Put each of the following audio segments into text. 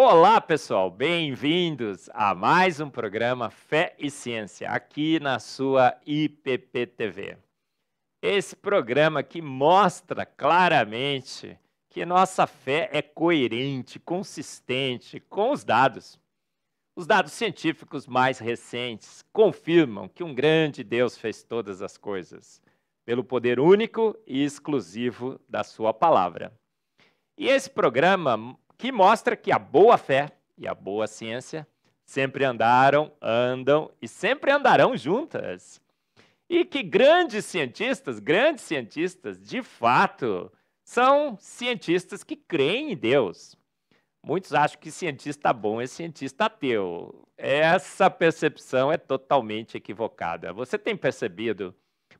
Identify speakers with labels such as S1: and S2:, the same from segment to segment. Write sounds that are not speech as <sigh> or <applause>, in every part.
S1: Olá, pessoal, bem-vindos a mais um programa Fé e Ciência aqui na sua IPP TV. Esse programa que mostra claramente que nossa fé é coerente, consistente com os dados. Os dados científicos mais recentes confirmam que um grande Deus fez todas as coisas, pelo poder único e exclusivo da Sua palavra. E esse programa que mostra que a boa fé e a boa ciência sempre andaram, andam e sempre andarão juntas. E que grandes cientistas, grandes cientistas, de fato, são cientistas que creem em Deus. Muitos acham que cientista bom é cientista ateu. Essa percepção é totalmente equivocada. Você tem percebido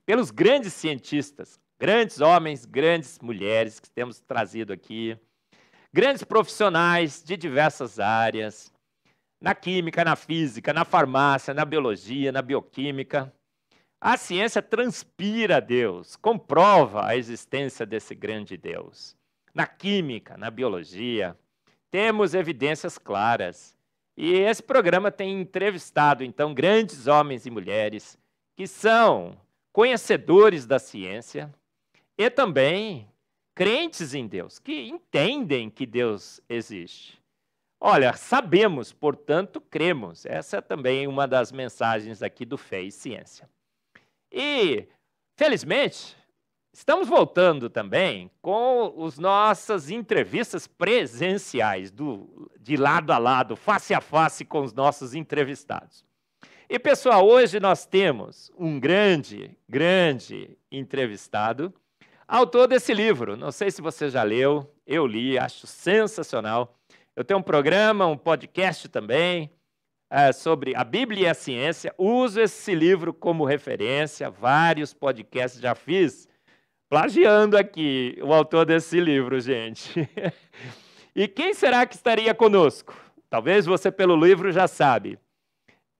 S1: pelos grandes cientistas, grandes homens, grandes mulheres que temos trazido aqui, grandes profissionais de diversas áreas, na química, na física, na farmácia, na biologia, na bioquímica. A ciência transpira Deus, comprova a existência desse grande Deus. Na química, na biologia, temos evidências claras. E esse programa tem entrevistado, então, grandes homens e mulheres que são conhecedores da ciência e também crentes em Deus, que entendem que Deus existe. Olha, sabemos, portanto, cremos. Essa é também uma das mensagens aqui do Fé e Ciência. E, felizmente, estamos voltando também com as nossas entrevistas presenciais, do, de lado a lado, face a face com os nossos entrevistados. E, pessoal, hoje nós temos um grande, grande entrevistado autor desse livro. Não sei se você já leu, eu li, acho sensacional. Eu tenho um programa, um podcast também é, sobre a Bíblia e a ciência. Uso esse livro como referência, vários podcasts já fiz, plagiando aqui o autor desse livro, gente. <laughs> e quem será que estaria conosco? Talvez você, pelo livro, já sabe.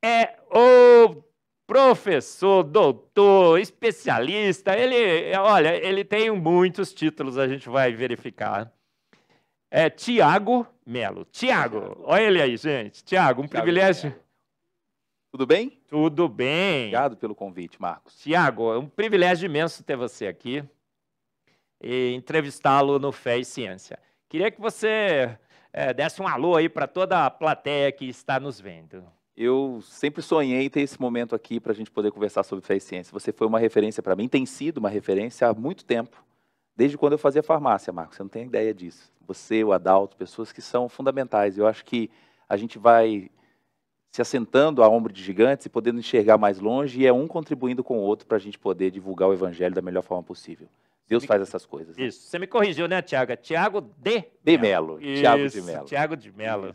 S1: É o professor, doutor, especialista, ele, olha, ele tem muitos títulos, a gente vai verificar. É Tiago Melo. Tiago, olha ele aí, gente. Tiago, um Thiago privilégio. Tudo bem? Tudo bem. Obrigado pelo convite, Marcos. Tiago, é um privilégio imenso ter você aqui e entrevistá-lo no Fé e Ciência. Queria que você é, desse um alô aí para toda a plateia que está nos vendo.
S2: Eu sempre sonhei ter esse momento aqui para a gente poder conversar sobre fé e ciência. Você foi uma referência para mim, tem sido uma referência há muito tempo, desde quando eu fazia farmácia, Marcos. Você não tem ideia disso. Você, o Adalto, pessoas que são fundamentais. Eu acho que a gente vai se assentando a ombro de gigantes e podendo enxergar mais longe, e é um contribuindo com o outro para a gente poder divulgar o evangelho da melhor forma possível. Deus faz essas coisas.
S1: Né? Isso. Você me corrigiu, né, Tiago? É Tiago de... de Melo. Tiago de Melo. Tiago de Melo.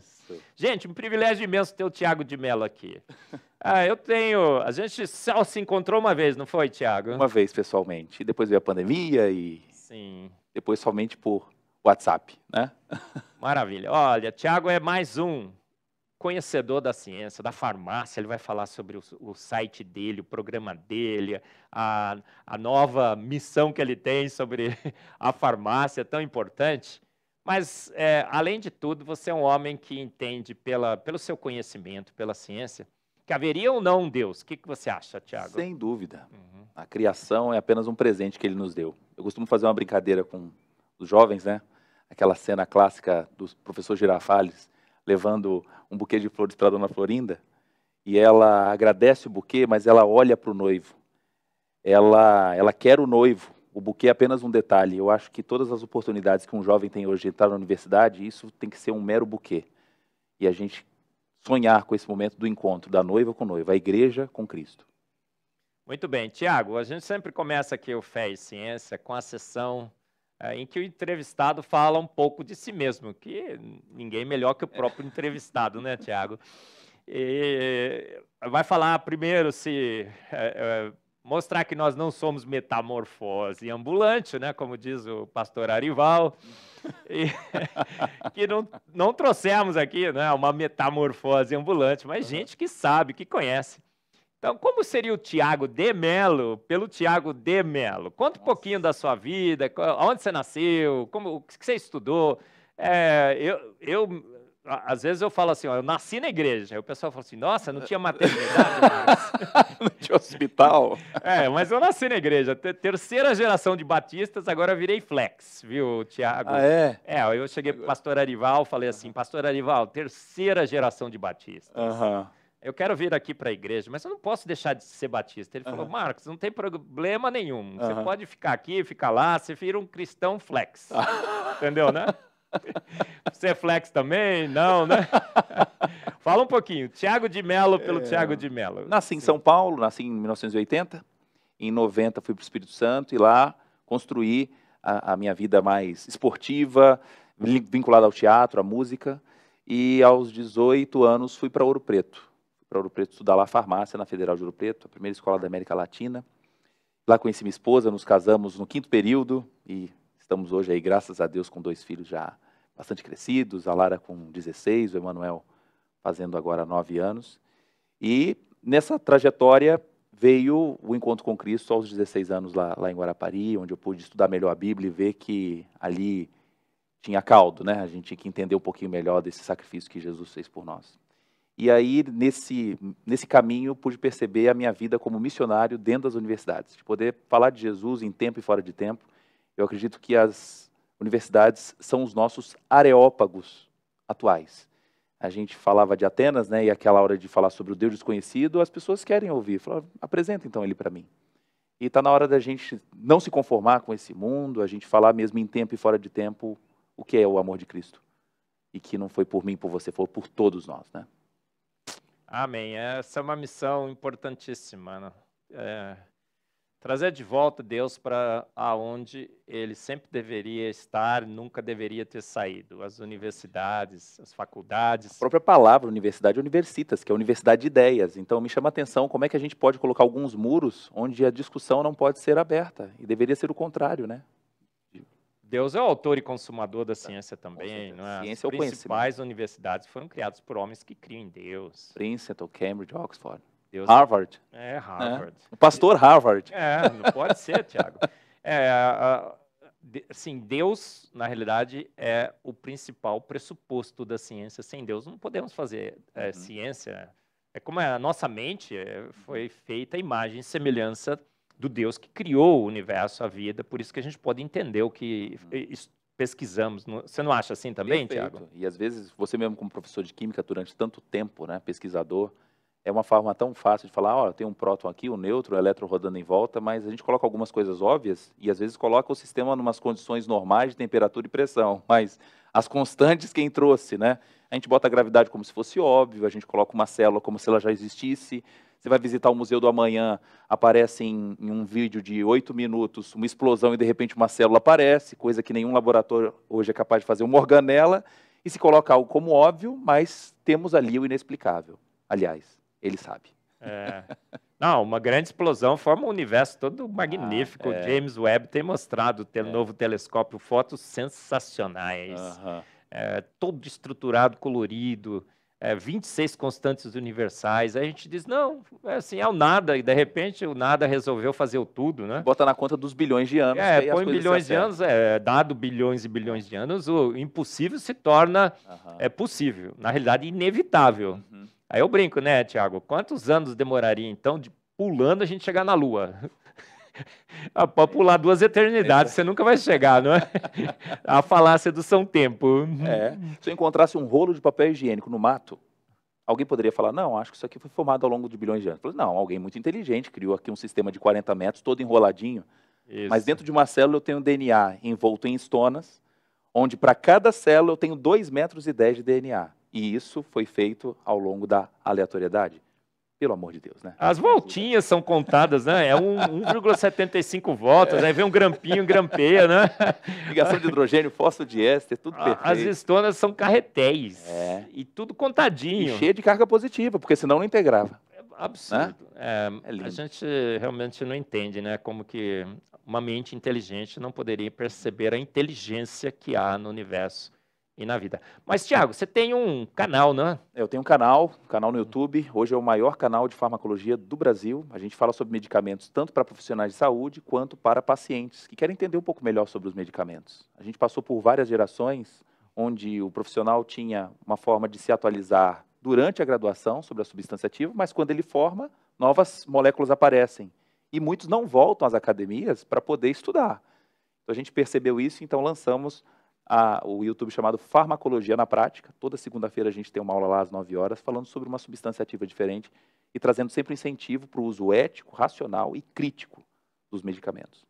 S1: Gente, um privilégio imenso ter o Tiago de Melo aqui. <laughs> ah, eu tenho. A gente só se encontrou uma vez, não foi, Tiago? Uma vez, pessoalmente. depois
S2: veio a pandemia e. Sim. Depois somente por WhatsApp,
S1: né? <laughs> Maravilha. Olha, Tiago é mais um conhecedor da ciência, da farmácia, ele vai falar sobre o, o site dele, o programa dele, a, a nova missão que ele tem sobre <laughs> a farmácia, tão importante. Mas, é, além de tudo, você é um homem que entende pela, pelo seu conhecimento, pela ciência, que haveria ou não um Deus. O que, que você acha, Tiago? Sem
S2: dúvida. Uhum. A criação é apenas um presente que ele nos deu. Eu costumo fazer uma brincadeira com os jovens, né? Aquela cena clássica do professor Girafales, levando um buquê de flores para a dona Florinda, e ela agradece o buquê, mas ela olha para o noivo. Ela, ela quer o noivo. O buquê é apenas um detalhe. Eu acho que todas as oportunidades que um jovem tem hoje de entrar na universidade, isso tem que ser um mero buquê. E a gente sonhar com esse momento do encontro da noiva com o noivo, a igreja com Cristo.
S1: Muito bem, Tiago, a gente sempre começa aqui o Fé e Ciência com a sessão é, em que o entrevistado fala um pouco de si mesmo, que ninguém melhor que o próprio entrevistado, né, Tiago? vai falar primeiro se é, é, mostrar que nós não somos metamorfose ambulante, né, como diz o pastor Arival, e, <laughs> que não, não trouxemos aqui né, uma metamorfose ambulante, mas gente que sabe, que conhece então, como seria o Tiago de Melo pelo Tiago de Melo? Conta um pouquinho da sua vida, onde você nasceu, como, o que você estudou. É, eu, eu, às vezes eu falo assim, ó, eu nasci na igreja. Aí o pessoal fala assim, nossa, não tinha maternidade <laughs> não tinha hospital. <laughs> É, mas eu nasci na igreja. Terceira geração de batistas, agora virei flex, viu, Tiago? Ah, é? É, eu cheguei para o pastor Arival, falei assim, pastor Arival, terceira geração de batistas. Aham. Uhum eu quero vir aqui para a igreja, mas eu não posso deixar de ser batista. Ele uhum. falou, Marcos, não tem problema nenhum. Uhum. Você pode ficar aqui, ficar lá, você vira um cristão flex. <laughs> Entendeu, né? Você é flex também? Não, né? <laughs> Fala um pouquinho. Tiago de Melo pelo é... Tiago
S2: de Melo. Nasci em São Paulo, nasci em 1980. Em 90 fui para o Espírito Santo e lá construí a, a minha vida mais esportiva, vinculada ao teatro, à música. E aos 18 anos fui para Ouro Preto para Ouro Preto estudar lá farmácia na Federal de Ouro Preto, a primeira escola da América Latina. Lá conheci minha esposa, nos casamos no quinto período e estamos hoje aí, graças a Deus, com dois filhos já bastante crescidos, a Lara com 16, o Emanuel fazendo agora 9 anos. E nessa trajetória veio o encontro com Cristo aos 16 anos lá, lá em Guarapari, onde eu pude estudar melhor a Bíblia e ver que ali tinha caldo, né? A gente tinha que entender um pouquinho melhor desse sacrifício que Jesus fez por nós. E aí, nesse, nesse caminho, pude perceber a minha vida como missionário dentro das universidades, de poder falar de Jesus em tempo e fora de tempo. Eu acredito que as universidades são os nossos areópagos atuais. A gente falava de Atenas, né, e aquela hora de falar sobre o Deus desconhecido, as pessoas querem ouvir. Falaram, apresenta então ele para mim. E está na hora da gente não se conformar com esse mundo, a gente falar mesmo em tempo e fora de tempo o que é o amor de Cristo. E que não foi por mim, por você, foi por todos nós, né?
S1: Amém. Essa é uma missão importantíssima. Né? É, trazer de volta Deus para aonde ele sempre deveria estar, nunca deveria ter saído. As universidades, as faculdades. A
S2: própria palavra universidade, universitas, que é universidade de ideias. Então me chama a atenção como é que a gente pode colocar alguns muros onde a discussão não pode ser aberta e deveria ser o contrário, né?
S1: Deus é o autor e consumador da ciência também, não é? Ciência As é né? principais universidades foram criadas por homens que criam em Deus.
S2: Princeton, Cambridge, Oxford.
S1: Deus Harvard. É, né? Harvard. É. O pastor Harvard. É, não pode ser, Tiago. <laughs> É, assim, Deus, na realidade, é o principal pressuposto da ciência. Sem Deus não podemos fazer é, uhum. ciência. É como é, a nossa mente é, foi uhum. feita a imagem e semelhança do Deus que criou o universo, a vida. Por isso que a gente pode entender o que uhum. pesquisamos. Você não acha assim também, Tiago?
S2: E às vezes você mesmo como professor de química durante tanto tempo, né, pesquisador, é uma forma tão fácil de falar, ó, oh, tem um próton aqui, um neutro, um elétron rodando em volta, mas a gente coloca algumas coisas óbvias e às vezes coloca o sistema em umas condições normais de temperatura e pressão, <laughs> mas as constantes quem trouxe, né? A gente bota a gravidade como se fosse óbvio, a gente coloca uma célula como se ela já existisse, você vai visitar o Museu do Amanhã, aparece em, em um vídeo de oito minutos uma explosão e de repente uma célula aparece, coisa que nenhum laboratório hoje é capaz de fazer, uma organela, e se coloca algo como óbvio, mas temos ali o inexplicável. Aliás, ele sabe.
S1: É. Não, uma grande explosão forma um universo todo ah, magnífico. Ah, é. James Webb tem mostrado o é. novo telescópio, fotos sensacionais. Uh -huh. É, todo estruturado, colorido é, 26 constantes universais. Aí a gente diz, não, é assim, é o nada, e de repente o nada resolveu fazer o tudo, né? Bota na conta dos bilhões de anos. É, põe bilhões de anos, é, dado bilhões e bilhões de anos, o impossível se torna uhum. é, possível, na realidade, inevitável. Uhum. Aí eu brinco, né, Tiago? Quantos anos demoraria, então, de pulando a gente chegar na Lua? Ah, <laughs> pode pular duas eternidades, é. você nunca vai chegar, não é? <laughs> A falácia do São Tempo. É.
S2: Se eu encontrasse um rolo de papel higiênico no mato, alguém poderia falar, não, acho que isso aqui foi formado ao longo de bilhões de anos. Falei, não, alguém muito inteligente criou aqui um sistema de 40 metros, todo enroladinho. Isso. Mas dentro de uma célula eu tenho DNA envolto em estonas, onde para cada célula eu tenho 2 metros e 10 de DNA. E isso foi feito ao longo da aleatoriedade pelo amor
S1: de Deus, né? As voltinhas são contadas, né? É 1,75 voltas, aí vem um grampinho, grampeia, né? Ligação de hidrogênio, fósforo de éster, tudo perfeito. As estonas são carretéis é. e tudo
S2: contadinho. E cheio de carga positiva, porque senão não integrava. É
S1: absurdo. Né? É, é a gente realmente não entende, né? Como que uma mente inteligente não poderia perceber a inteligência que há no universo e na vida. Mas, Tiago, você tem um canal, né? Eu tenho um canal, canal no YouTube. Hoje é o maior canal de
S2: farmacologia do Brasil. A gente fala sobre medicamentos tanto para profissionais de saúde quanto para pacientes que querem entender um pouco melhor sobre os medicamentos. A gente passou por várias gerações onde o profissional tinha uma forma de se atualizar durante a graduação sobre a substância ativa, mas quando ele forma, novas moléculas aparecem. E muitos não voltam às academias para poder estudar. Então, a gente percebeu isso, então lançamos a, o YouTube chamado Farmacologia na Prática. Toda segunda-feira a gente tem uma aula lá às 9 horas, falando sobre uma substância ativa diferente e trazendo sempre incentivo para o uso ético, racional e crítico dos medicamentos.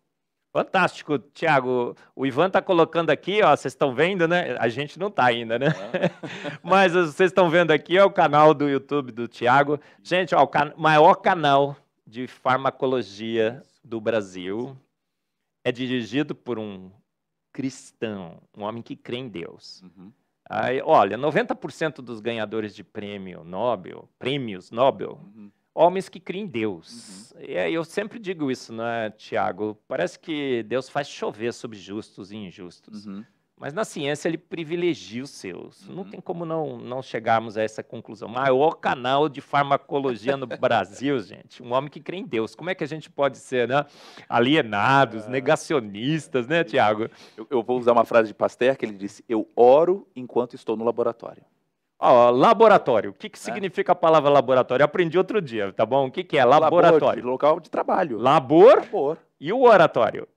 S1: Fantástico, Tiago. O Ivan está colocando aqui, ó, vocês estão vendo, né? A gente não está ainda, né? <laughs> Mas vocês estão vendo aqui, é o canal do YouTube do Tiago. Gente, ó, o can maior canal de farmacologia do Brasil. É dirigido por um cristão, um homem que crê em Deus. Uhum. Aí, olha, 90% dos ganhadores de prêmio Nobel, prêmios Nobel, uhum. homens que creem em Deus. Uhum. aí eu sempre digo isso, né, Tiago? Parece que Deus faz chover sobre justos e injustos. Uhum. Mas na ciência ele privilegia os seus. Uhum. Não tem como não, não chegarmos a essa conclusão. Maior ah, é canal de farmacologia no <laughs> Brasil, gente. Um homem que crê em Deus. Como é que a gente pode ser né? alienados, ah. negacionistas, né, Tiago? Eu, eu, vou usar uma frase de Pasteur que ele disse: Eu oro enquanto estou no laboratório. Ó, oh, laboratório. O que, que é. significa a palavra laboratório? Eu aprendi outro dia, tá bom? O que, que é laboratório? Labor, local de trabalho. Labor, Labor. e o oratório?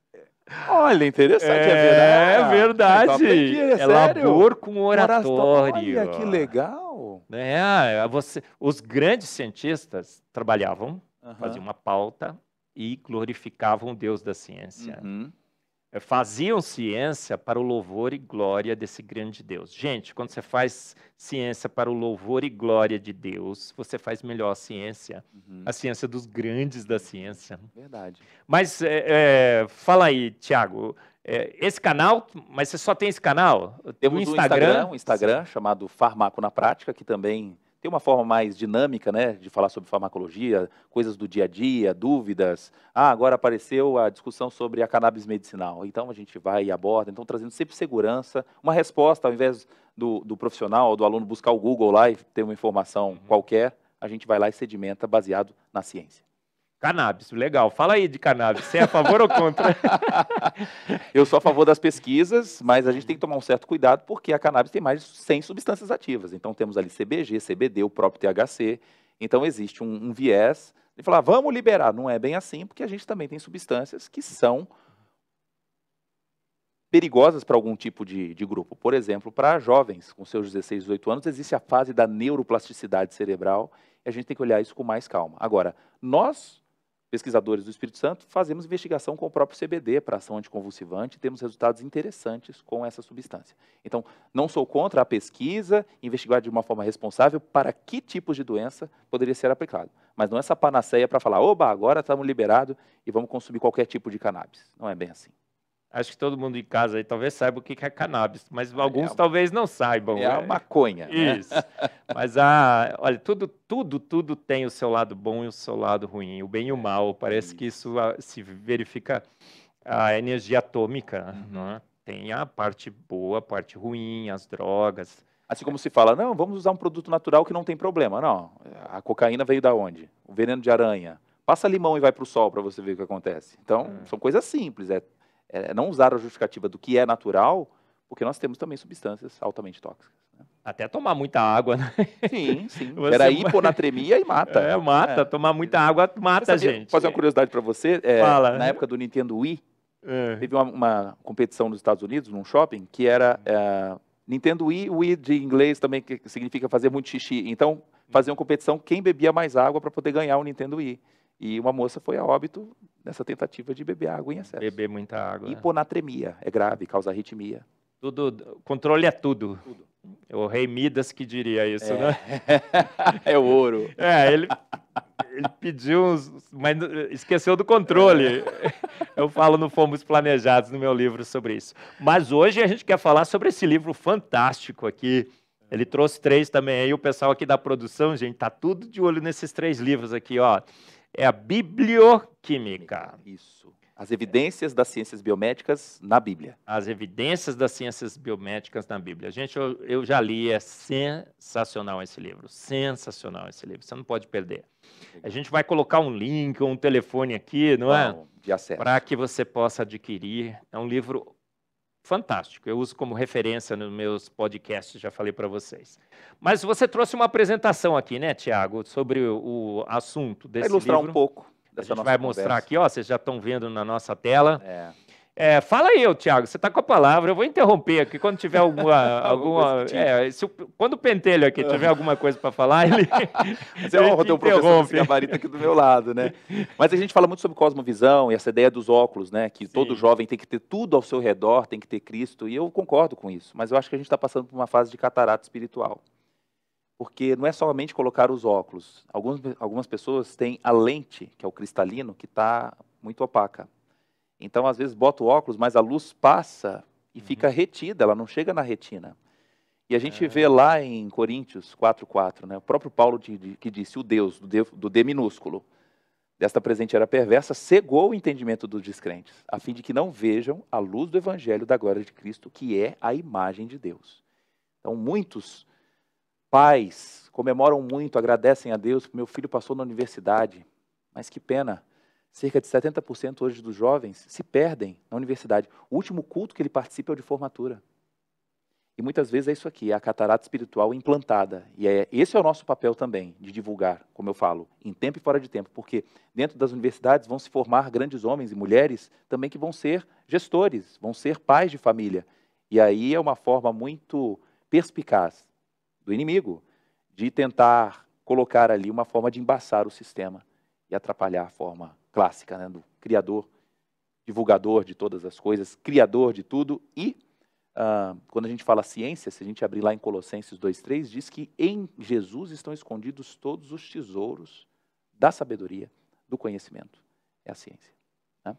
S1: Olha, interessante, é, é verdade. É, é Labor com oratório. Olha, que legal. Né? É, você, os grandes cientistas trabalhavam, faziam uma pauta e glorificavam o Deus da ciência. Uhum. É, faziam ciência para o louvor e glória desse grande Deus. Gente, quando você faz ciência para o louvor e glória de Deus, você faz melhor a ciência, uhum. a ciência dos grandes da ciência. Verdade. Mas é, é, fala aí, Tiago, é, esse canal, mas você só tem esse canal? Temos um Instagram, um Instagram, um Instagram
S2: chamado Farmaco na Prática, que também ter uma forma mais dinâmica, né, de falar sobre farmacologia, coisas do dia a dia, dúvidas. Ah, agora apareceu a discussão sobre a cannabis medicinal. Então a gente vai e aborda, então trazendo sempre segurança, uma resposta ao invés do, do profissional, do aluno buscar o Google lá e ter uma informação uhum. qualquer, a gente vai lá e sedimenta baseado na ciência.
S1: Cannabis, legal. Fala aí de cannabis. Você é a favor ou contra?
S2: <laughs> Eu sou a favor das pesquisas, mas a gente tem que tomar um certo cuidado porque a cannabis tem mais de 100 substâncias ativas. Então temos ali CBG, CBD, o próprio THC. Então existe um, um viés de falar, vamos liberar. Não é bem assim, porque a gente também tem substâncias que são perigosas para algum tipo de, de grupo. Por exemplo, para jovens com seus 16, 18 anos, existe a fase da neuroplasticidade cerebral e a gente tem que olhar isso com mais calma. Agora, nós pesquisadores do Espírito Santo, fazemos investigação com o próprio CBD para ação anticonvulsivante e temos resultados interessantes com essa substância. Então, não sou contra a pesquisa, investigar de uma forma responsável para que tipos de doença poderia ser aplicado. Mas não é essa panaceia para falar, oba, agora estamos liberados e vamos consumir qualquer tipo de cannabis. Não é bem assim
S1: acho que todo mundo em casa aí talvez saiba o que é cannabis, mas é alguns é, talvez não saibam. É a né? maconha. Né? Isso. Né? Mas a, ah, olha, tudo, tudo, tudo tem o seu lado bom e o seu lado ruim, o bem e o é, mal. Parece isso. que isso a, ah, se verifica a energia atômica, uhum. né? Tem a parte boa, a parte ruim, as drogas.
S2: Assim como se fala, não, vamos usar um produto natural que não tem problema. Não, a cocaína veio da onde? O veneno de aranha. Passa limão e vai para o sol para você ver o que acontece. Então, é. são coisas simples, é é, não usar a justificativa do que é natural, porque nós temos também substâncias altamente tóxicas.
S1: Né? Até tomar muita água, né? Sim, <laughs> sim. Você... Era hiponatremia e mata. É, mata. É. Tomar muita água mata a gente. Fazer uma
S2: curiosidade para você. É, Fala. Na né?
S1: época do Nintendo Wii, é.
S2: teve uma, uma, competição nos Estados Unidos, num shopping, que era é, Nintendo Wii, Wii de inglês também que significa fazer muito xixi. Então, hum. fazer uma competição quem bebia mais água para poder ganhar o Nintendo Wii. E uma moça foi a óbito nessa tentativa de beber água em excesso. Beber muita água. Né? Hiponatremia, é grave, causa arritmia.
S1: Tudo, controle é tudo. tudo. É o rei Midas que diria isso, é. né? <laughs> é o ouro. É, ele, ele pediu, uns, mas esqueceu do controle. É. Eu falo no Fomos Planejados, no meu livro, sobre isso. Mas hoje a gente quer falar sobre esse livro fantástico aqui, ele trouxe três também aí. O pessoal aqui da produção, gente, tá tudo de olho nesses três livros aqui, ó é a biblioquímica. Isso. As evidências das ciências biomédicas na Bíblia. As evidências das ciências biomédicas na Bíblia. Gente, eu, eu já li, é sensacional esse livro. Sensacional esse livro. Você não pode perder. A gente vai colocar um link, um telefone aqui, não, não é? De acesso. Para que você possa adquirir. É um livro fantástico. Eu uso como referência nos meus podcasts, já falei para vocês. Mas você trouxe uma apresentação aqui, né, Tiago, sobre o, assunto desse vai ilustrar livro. ilustrar um pouco. Dessa a gente vai conversa. mostrar aqui, ó, vocês já estão vendo na nossa tela. É. É, fala aí, Tiago, você está com a palavra. Eu vou interromper aqui quando tiver alguma. <laughs> alguma é, se, quando o pentelho aqui tiver alguma coisa para falar, ele. Mas <laughs> é <laughs> honra ter um professor desse gabarito
S2: aqui do meu lado, né? Mas a gente fala muito sobre cosmovisão e essa ideia dos óculos, né? Que Sim. todo jovem tem que ter tudo ao seu redor, tem que ter Cristo. E eu concordo com isso. Mas eu acho que a gente está passando por uma fase de catarata espiritual. Porque não é somente colocar os óculos. algumas pessoas têm a lente, que é o cristalino, que está muito opaca. Então, às vezes, bota o óculos, mas a luz passa e uhum. fica retida, ela não chega na retina. E a gente é. vê lá em Coríntios 4,4, né, o próprio Paulo de, de, que disse: o Deus, do D, do D minúsculo, desta presente era perversa, cegou o entendimento dos descrentes, a fim de que não vejam a luz do evangelho da glória de Cristo, que é a imagem de Deus. Então, muitos pais comemoram muito, agradecem a Deus, meu filho passou na universidade, mas que pena, cerca de 70% hoje dos jovens se perdem na universidade. O último culto que ele participa é o de formatura. E muitas vezes é isso aqui, é a catarata espiritual implantada. E é, esse é o nosso papel também, de divulgar, como eu falo, em tempo e fora de tempo, porque dentro das universidades vão se formar grandes homens e mulheres também que vão ser gestores, vão ser pais de família. E aí é uma forma muito perspicaz do inimigo de tentar colocar ali uma forma de embaçar o sistema e atrapalhar a forma clássica, né, do criador, divulgador de todas as coisas, criador de tudo. E uh, quando a gente fala ciência, se a gente abrir lá em Colossenses 2,3, diz que em Jesus estão escondidos todos os tesouros da sabedoria, do conhecimento. É a ciência. Né?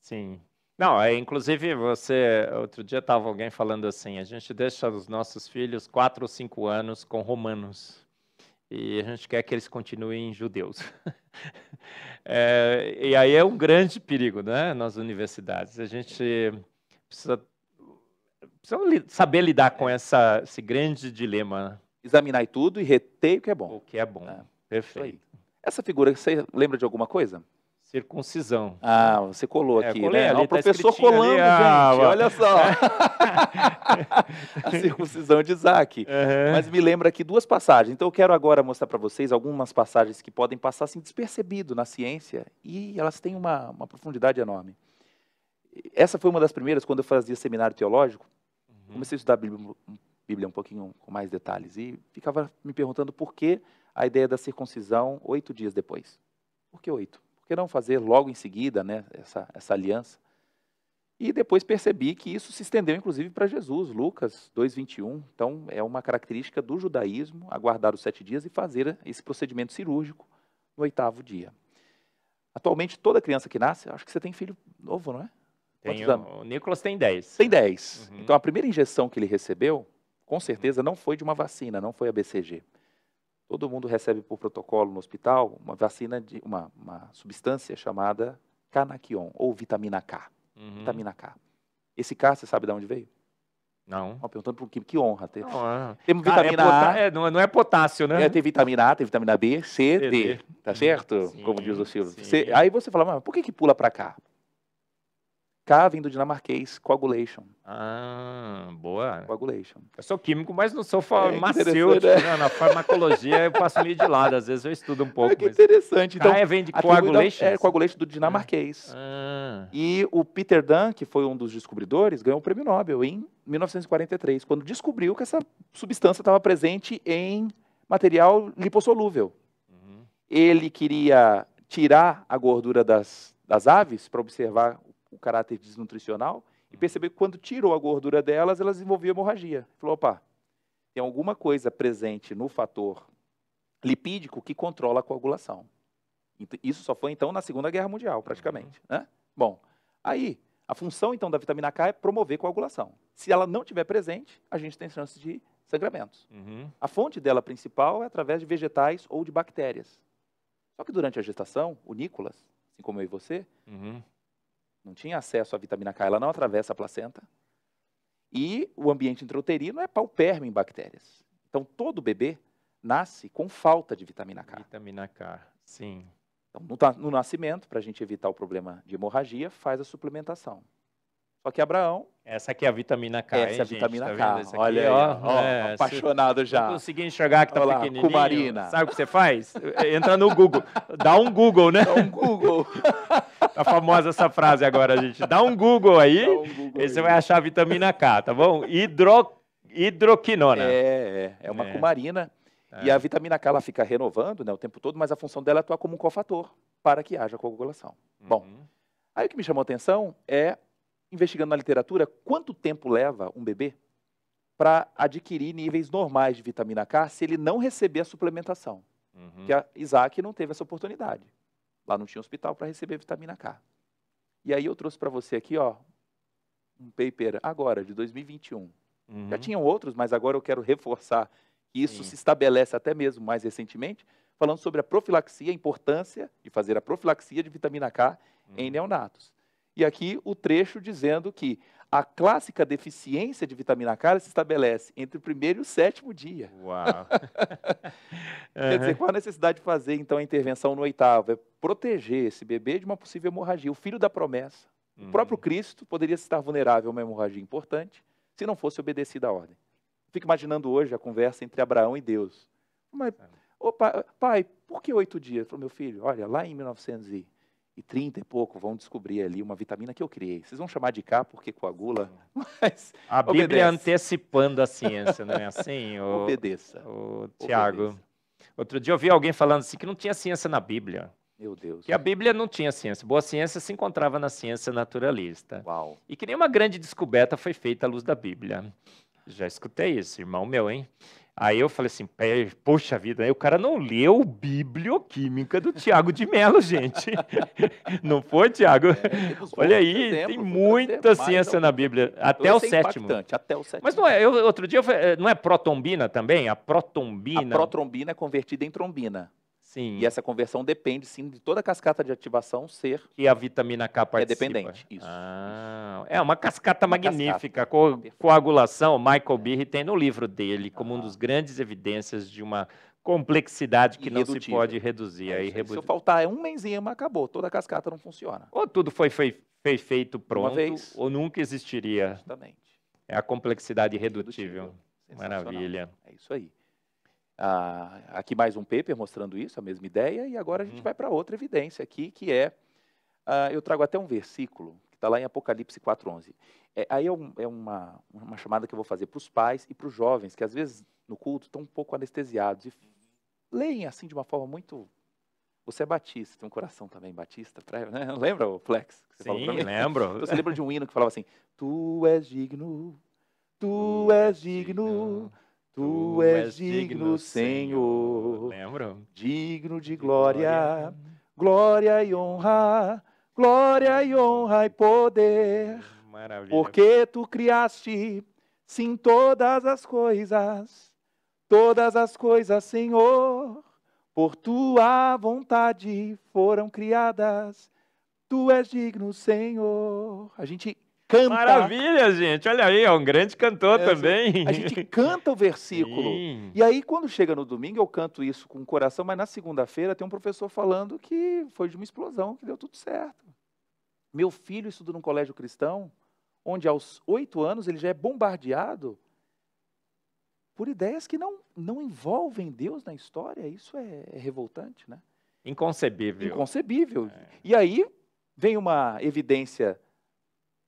S2: Sim.
S1: Não, é, inclusive você, outro dia estava alguém falando assim, a gente deixa os nossos filhos quatro ou cinco anos com romanos e a gente quer que eles continuem judeus. <laughs> é, e aí é um grande perigo, né? Nas universidades, a gente precisa, precisa saber lidar com essa, esse grande dilema. Né? Examinar tudo e reter o que é bom. O que é bom. É. Perfeito. Essa figura,
S2: você lembra de alguma coisa? Circuncisão. Ah, você colou é, aqui, colei, né? Ali, o tá professor tá colando, ali, ah, gente. olha só.
S1: <laughs>
S2: a circuncisão de Isaac. Uhum. Mas me lembra aqui duas passagens. Então eu quero agora mostrar para vocês algumas passagens que podem passar assim despercebido na ciência e elas têm uma, uma profundidade enorme. Essa foi uma das primeiras quando eu fazia seminário teológico. Uhum. Comecei a estudar a Bíblia, Bíblia um pouquinho com mais detalhes e ficava me perguntando por que a ideia da circuncisão oito dias depois. Por que oito? por que não fazer logo em seguida né, essa, essa aliança? E depois percebi que isso se estendeu inclusive para Jesus, Lucas 2,21. Então, é uma característica do judaísmo aguardar os sete dias e fazer esse procedimento cirúrgico no oitavo dia. Atualmente, toda criança que nasce, acho que você tem filho novo, não é? Tenho, o Nicolas tem 10. Tem 10. Uhum. Então, a primeira injeção que ele recebeu, com certeza, não foi de uma vacina, não foi a BCG. Todo mundo recebe por protocolo no hospital uma vacina de uma, uma substância chamada canaquion ou vitamina K. Uhum. Vitamina K. Esse K, você sabe de onde veio? Não. Ó, perguntando por que, que honra ter. Não, é. Temos é vitamina é A. É, não, é, não, é potássio, né? É, tem vitamina A, tem vitamina B, C, D. D. Tá certo? Sim, Como diz o Silvio. aí você fala, mas por que, que pula para cá? K vem do
S1: dinamarquês coagulation. Ah, boa. Coagulation. Eu sou químico, mas não sou é, farmacêutico. É né? Na farmacologia eu passo meio de lado, às vezes eu estudo um pouco. É que interessante. Então, K é vem de coagulation? É,
S2: coagulation do dinamarquês.
S1: Ah. ah.
S2: E o Peter Dunn, que foi um dos descobridores, ganhou o prêmio Nobel em 1943, quando descobriu que essa substância estava presente em material lipossolúvel. Uhum. Ele queria tirar a gordura das, das aves para observar o caráter desnutricional e hum. percebeu que quando tirou a gordura delas, elas desenvolviam hemorragia. Falou, opa, tem alguma coisa presente no fator lipídico que controla a coagulação. Então, isso só foi, então, na Segunda Guerra Mundial, praticamente. Uhum. Né? Bom, aí, a função, então, da vitamina K é promover coagulação. Se ela não tiver presente, a gente tem chance de sangramentos. Uhum. A fonte dela principal é através de vegetais ou de bactérias. Só que durante a gestação, o Nicolas, assim como eu e você, uhum não tinha acesso à vitamina K, ela não atravessa a placenta. E o ambiente intrauterino é paupérrimo em bactérias. Então, todo bebê nasce com falta de vitamina K. Vitamina K, sim. Então, no, no nascimento, para a gente evitar o problema de hemorragia, faz a suplementação. Só que Abraão.
S1: Essa aqui é a vitamina K. Essa hein, é a vitamina gente, tá K. Tá Olha, é, aí, ó, ó é, apaixonado já. Não consegui enxergar que tá lá pequenininho. Cumarina. Sabe o que você faz? Entra no Google. Dá um Google, né? Dá um Google. <laughs> A famosa essa frase agora, gente. Dá um Google aí, um aí. você vai achar vitamina K, tá bom? Hidro, hidroquinona. É, é,
S2: é uma é. cumarina. É. E a vitamina K ela fica renovando né, o tempo todo, mas a função dela é atuar como um cofator para que haja coagulação. Uhum. Bom, aí o que me chamou a atenção é, investigando na literatura, quanto tempo leva um bebê para adquirir níveis normais de vitamina K se ele não receber a suplementação. Uhum. Que a Isaac não teve essa oportunidade. Lá não tinha hospital para receber vitamina K. E aí eu trouxe para você aqui, ó, um paper agora, de 2021. Uhum. Já tinham outros, mas agora eu quero <laughs> reforçar que isso Sim. se estabelece até mesmo mais recentemente, falando sobre a profilaxia, a importância de fazer a profilaxia de vitamina K uhum. em neonatos. E aqui o trecho dizendo que a clássica deficiência de vitamina K se estabelece entre o primeiro e o sétimo dia. Uau! <laughs> Quer dizer, qual a necessidade de fazer, então, a intervenção no oitavo? É proteger esse bebê de uma possível hemorragia, o filho da promessa. Uhum. O próprio uhum. Cristo poderia estar vulnerável a uma hemorragia importante se não fosse obedecida a ordem. Fico imaginando hoje a conversa entre Abraão e Deus. Mas, é. pai, por que oito dias? Falou, meu filho, olha, lá em 1900 e e 30 e pouco vão descobrir ali uma vitamina que eu criei. Vocês vão chamar de K
S1: porque coagula, <laughs> mas a Bíblia antecipando a ciência, não é assim? O, <laughs> obedeça. O Tiago. Outro dia eu vi alguém falando assim que não tinha ciência na Bíblia.
S2: Meu Deus. Que a
S1: Bíblia não tinha ciência. Boa ciência se encontrava na ciência naturalista. Uau. E que nenhuma grande descoberta foi feita à luz da Bíblia. Já escutei isso, irmão meu, hein? Aí eu falei assim, poxa vida, aí né? o cara não leu biblioquímica do Tiago de Mello, gente. <laughs> não foi, Tiago? É, Olha aí, tempo, tem muita ciência na Bíblia, então, até é o sétimo. Até o sétimo. Mas não é, eu, outro dia, é, não é protombina
S2: também? A protombina... A protrombina é convertida em trombina. Sim. E essa conversão depende, sim, de toda a cascata de ativação ser.
S1: Que a vitamina K participa. É dependente, isso. Ah, É uma cascata é uma magnífica. Cascata. Co coagulação, Michael Birri é. tem no livro dele como ah. um dos grandes evidências de uma complexidade que não se pode reduzir. É, é aí, se eu faltar
S2: uma enzima, acabou. Toda a cascata não funciona.
S1: Ou tudo foi, foi, foi feito pronto, ou nunca existiria. Exatamente. É a complexidade irredutível. Maravilha.
S2: É isso aí. Ah, aqui mais um paper mostrando isso, a mesma ideia, e agora uhum. a gente uhum. vai para outra evidência aqui, que é, ah, eu trago até um versículo, que está lá em Apocalipse 4.11. É, aí é, um, é uma, uma, chamada que eu vou fazer para os pais e para os jovens, que às vezes no culto estão um pouco anestesiados, e leem assim de uma forma muito... Você é batista, tem um coração também batista, né? <laughs> lembra o Flex? Que você Sim, falou mim? lembro. Então, você lembra de um hino que falava assim, Tu és digno, Tu és digno... digno Tu és digno, Senhor. Lembro. Digno de glória, glória e honra, glória e honra e poder. Maravilha. Porque tu criaste, sim, todas as coisas, todas as coisas, Senhor, por tua vontade foram criadas. Tu és digno, Senhor. A gente canta. Maravilha,
S1: gente. Olha aí, é um grande cantor é, também. A gente canta o versículo. Sim.
S2: E aí, quando chega no domingo, eu canto isso com o coração, mas na segunda-feira tem um professor falando que foi de uma explosão, que deu tudo certo. Meu filho estuda num colégio cristão, onde aos oito anos ele já é bombardeado por ideias que não, não envolvem Deus na história. Isso é, é revoltante, né?
S1: Inconcebível.
S2: Inconcebível. É. E aí vem uma evidência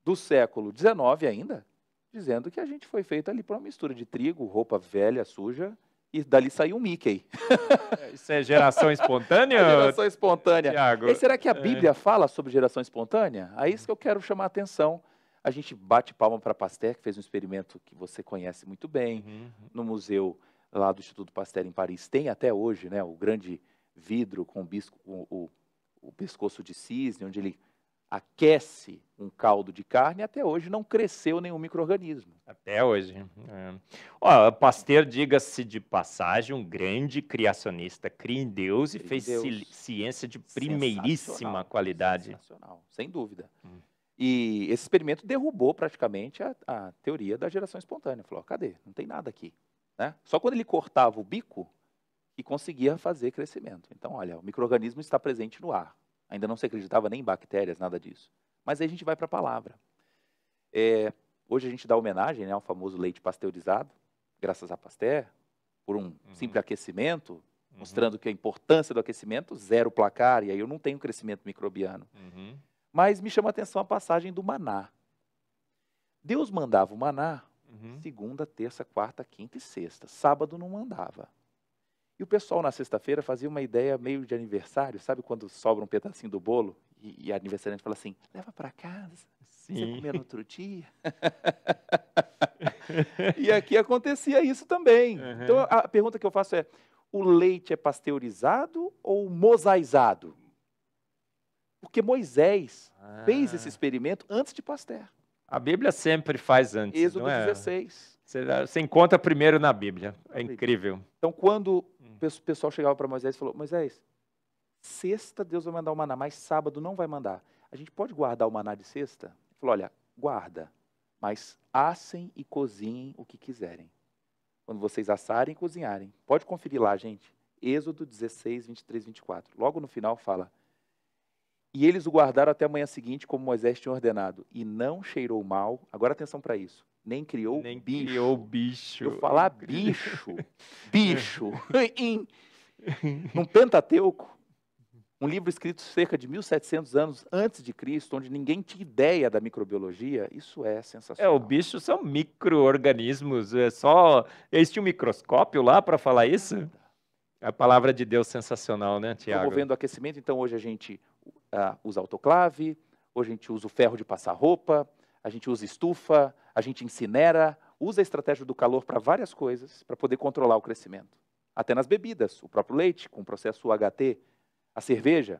S2: do século XIX ainda, dizendo que a gente foi feito ali por uma mistura de trigo, roupa velha, suja, e dali saiu um Mickey. <laughs>
S1: É, isso é geração espontânea? <laughs> É geração
S2: espontânea. Tiago, e será que a é. Bíblia é... fala sobre geração espontânea? É isso que eu quero chamar a atenção. A gente bate palma para Pasteur, que fez um experimento que você conhece muito bem, uhum, uhum. no museu lá do Instituto Pasteur em Paris. Tem até hoje né, o grande vidro com o, bisco, o, o, o pescoço de cisne, onde ele aquece um caldo de carne, até hoje não cresceu nenhum microorganismo.
S1: Até hoje. É. Ó, Pasteur, diga-se de passagem, um grande criacionista, cria em Deus e fez Deus. ciência de primeiríssima qualidade. Sensacional, sem
S2: dúvida. Hum.
S1: E esse experimento
S2: derrubou praticamente a, a teoria da geração espontânea. Falou, cadê? Não tem nada aqui. Né? Só quando ele cortava o bico e conseguia fazer crescimento. Então, olha, o microorganismo está presente no ar. Ainda não se acreditava nem em bactérias, nada disso. Mas aí a gente vai para a palavra. É, hoje a gente dá homenagem né, ao famoso leite pasteurizado, graças à Pasteur, por um uhum. simples aquecimento, uhum. mostrando que a importância do aquecimento, zero placar, e aí eu não tenho crescimento microbiano. Uhum. Mas me chama a atenção a passagem do maná. Deus mandava o maná uhum. segunda, terça, quarta, quinta e sexta. Sábado não mandava. E o pessoal na sexta-feira fazia uma ideia meio de aniversário, sabe quando sobra um pedacinho do bolo e, e a aniversariante fala assim: leva para casa, Sim. você comer no outro dia. <laughs> e aqui acontecia isso também. Uhum. Então a pergunta que eu faço é: o leite é pasteurizado ou mosaizado?
S1: Porque Moisés ah. fez esse experimento antes de Pasteur. A Bíblia sempre faz antes. Êxodo não é?
S2: 16.
S1: Você, você encontra primeiro na Bíblia. É incrível.
S2: Então, quando o pessoal chegava para Moisés e falou: Moisés, sexta Deus vai mandar o maná, mas sábado não vai mandar. A gente pode guardar o maná de sexta? Ele falou: Olha, guarda, mas assem e cozinhem o que quiserem. Quando vocês assarem e cozinharem. Pode conferir lá, gente. Êxodo 16, 23, 24. Logo no final fala: E eles o guardaram até a manhã seguinte, como Moisés tinha ordenado, e não cheirou mal. Agora atenção para isso nem criou nem bicho. criou
S1: bicho. Eu falar
S2: <laughs> bicho, bicho, em, num Pentateuco, um livro escrito cerca de 1700 anos antes de Cristo, onde ninguém tinha ideia da microbiologia, isso
S1: é sensacional. É, o bicho são microorganismos, é só existe um microscópio lá para falar isso? A palavra de Deus sensacional, né, Tiago? Promovendo
S2: o aquecimento, então hoje a gente uh, usa autoclave, hoje a gente usa o ferro de passar roupa, a gente usa estufa, a gente incinera, usa a estratégia do calor para várias coisas, para poder controlar o crescimento. Até nas bebidas, o próprio leite, com o processo UHT, a cerveja,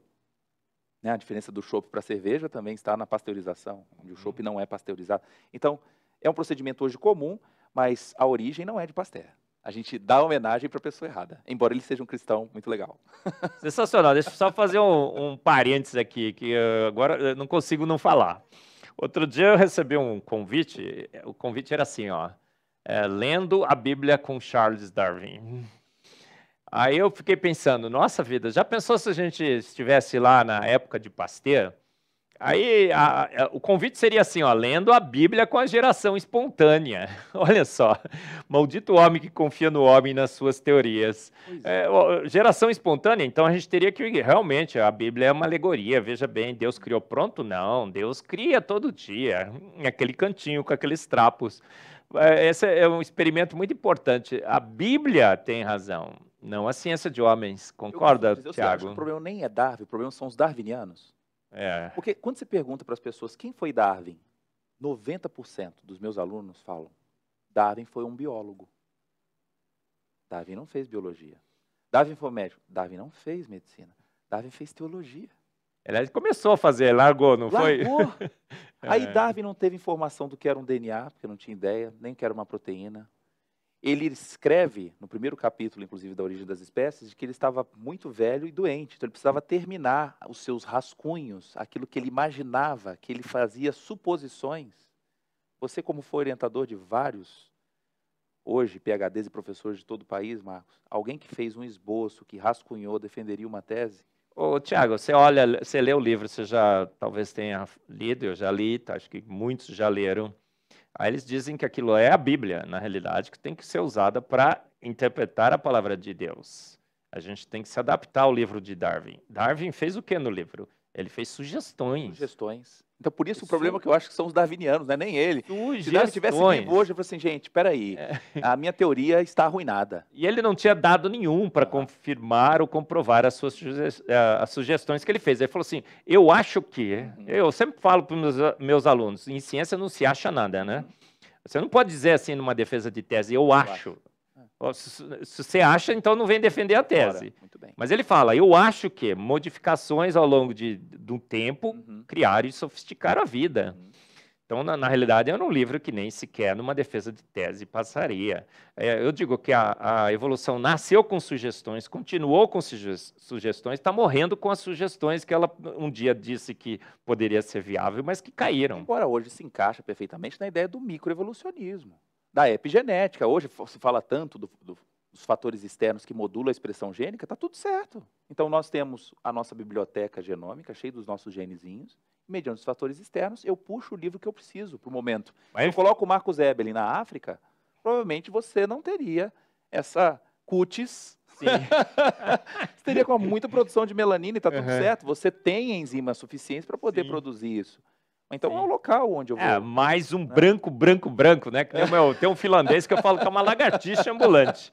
S2: né, a diferença do chopp para a cerveja também está na pasteurização, onde o uhum. chopp não é pasteurizado. Então, é um procedimento hoje comum, mas a origem não é de Pasteur. A gente dá homenagem para a pessoa errada, embora ele seja um cristão muito legal.
S1: <laughs> Sensacional. Deixa eu só fazer um, um parênteses aqui, que eh, agora eh, não consigo não falar. Outro dia eu recebi um convite, o convite era assim, ó, é, lendo a Bíblia com Charles Darwin. Aí eu fiquei pensando, nossa vida, já pensou se a gente estivesse lá na época de Pasteur Aí a, a, o convite seria assim, ó, lendo a Bíblia com a geração espontânea. <laughs> Olha só, maldito homem que confia no homem e nas suas teorias. É, é. geração espontânea, então a gente teria que realmente a Bíblia é uma alegoria. Veja bem, Deus criou pronto? Não, Deus cria todo dia, aquele cantinho com aqueles trapos. É, esse é um experimento muito importante. A Bíblia tem razão, não a ciência de homens. Concorda, Tiago? O problema
S2: nem é Darwin, o problema são os darwinianos. É. Porque quando você pergunta para as pessoas quem foi Darwin, 90% dos meus alunos falam: Darwin foi um biólogo. Darwin não fez biologia. Darwin foi médico. Darwin não fez medicina. Darwin fez teologia.
S1: Ele começou a fazer, largou, não largou. foi? <laughs> Aí é. Darwin
S2: não teve informação do que era um DNA, porque não tinha ideia, nem que era uma proteína, ele escreve, no primeiro capítulo, inclusive, da Origem das Espécies, de que ele estava muito velho e doente, então ele precisava terminar os seus rascunhos, aquilo que ele imaginava, que ele fazia suposições. Você, como foi orientador de vários, hoje, PHDs e professores de todo o país, Marcos, alguém que fez um esboço, que rascunhou, defenderia uma tese?
S1: Ô, Tiago, você olha, você lê o livro, você já talvez tenha lido, eu já li, tá? acho que muitos já leram. Aí eles dizem que aquilo é a Bíblia, na realidade, que tem que ser usada para interpretar a palavra de Deus. A gente tem que se adaptar ao livro de Darwin. Darwin fez o que no livro? Ele fez sugestões. Sugestões. Então, por isso, o é problema que eu acho que são os darwinianos, né? Nem
S2: ele. Se Darwin tivesse vivo hoje, eu falei assim, gente, peraí, é. a minha teoria está arruinada.
S1: E ele não tinha dado nenhum para confirmar ou comprovar as suas eh, as sugestões que ele fez. Ele falou assim, eu acho que... Uhum. Eu sempre falo para meus, meus alunos, em ciência não se acha nada, né? Uhum. Você não pode dizer assim numa defesa de tese, eu acho. Se, você acha, então não vem defender a tese. Mas ele fala: eu acho que modificações ao longo de, do tempo uhum. criaram e sofisticaram a vida. Uhum. Então, na, na, realidade, é um livro que nem sequer numa defesa de tese passaria. É, eu digo que a, a, evolução nasceu com sugestões, continuou com sugestões, está morrendo com as sugestões que ela um dia disse que poderia ser viável, mas que caíram. Embora hoje se encaixa perfeitamente
S2: na ideia do microevolucionismo da epigenética. Hoje se fala tanto do, do, dos fatores externos que modulam a expressão gênica, está tudo certo. Então nós temos a nossa biblioteca genômica cheia dos nossos genezinhos, mediante os fatores externos, eu puxo o livro que eu preciso para o momento. Mas... Se eu coloco o Marcos Ebelin na África, provavelmente você não teria essa cutis. você <laughs> teria com muita produção de melanina e está tudo certo. Você tem enzimas suficientes para poder Sim. produzir isso. Então Sim. é o local onde eu é, vou. É,
S1: mais um né? branco, branco, branco, né? Tem, meu, tem, um finlandês que eu falo que é uma lagartixa ambulante.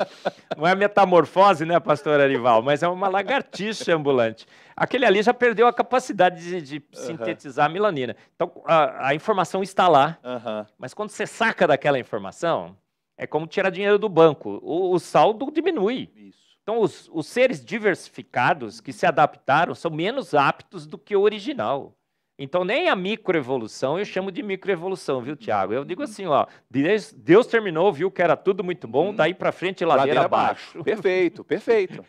S1: Não é metamorfose, né, pastor Arival? Mas é uma lagartixa ambulante. Aquele ali já perdeu a capacidade de, de uhum. sintetizar a melanina. Então a, a informação está lá, uhum. mas quando você saca daquela informação, é como tirar dinheiro do banco. O, o saldo diminui. Isso. Então, os, os seres diversificados que se adaptaram são menos aptos do que o original. Então, nem a microevolução eu chamo de microevolução, viu, uhum. Tiago? Eu digo assim, ó, Deus terminou, viu que era tudo muito bom, daí uhum. tá para frente ladeira, ladeira abaixo. Perfeito, perfeito.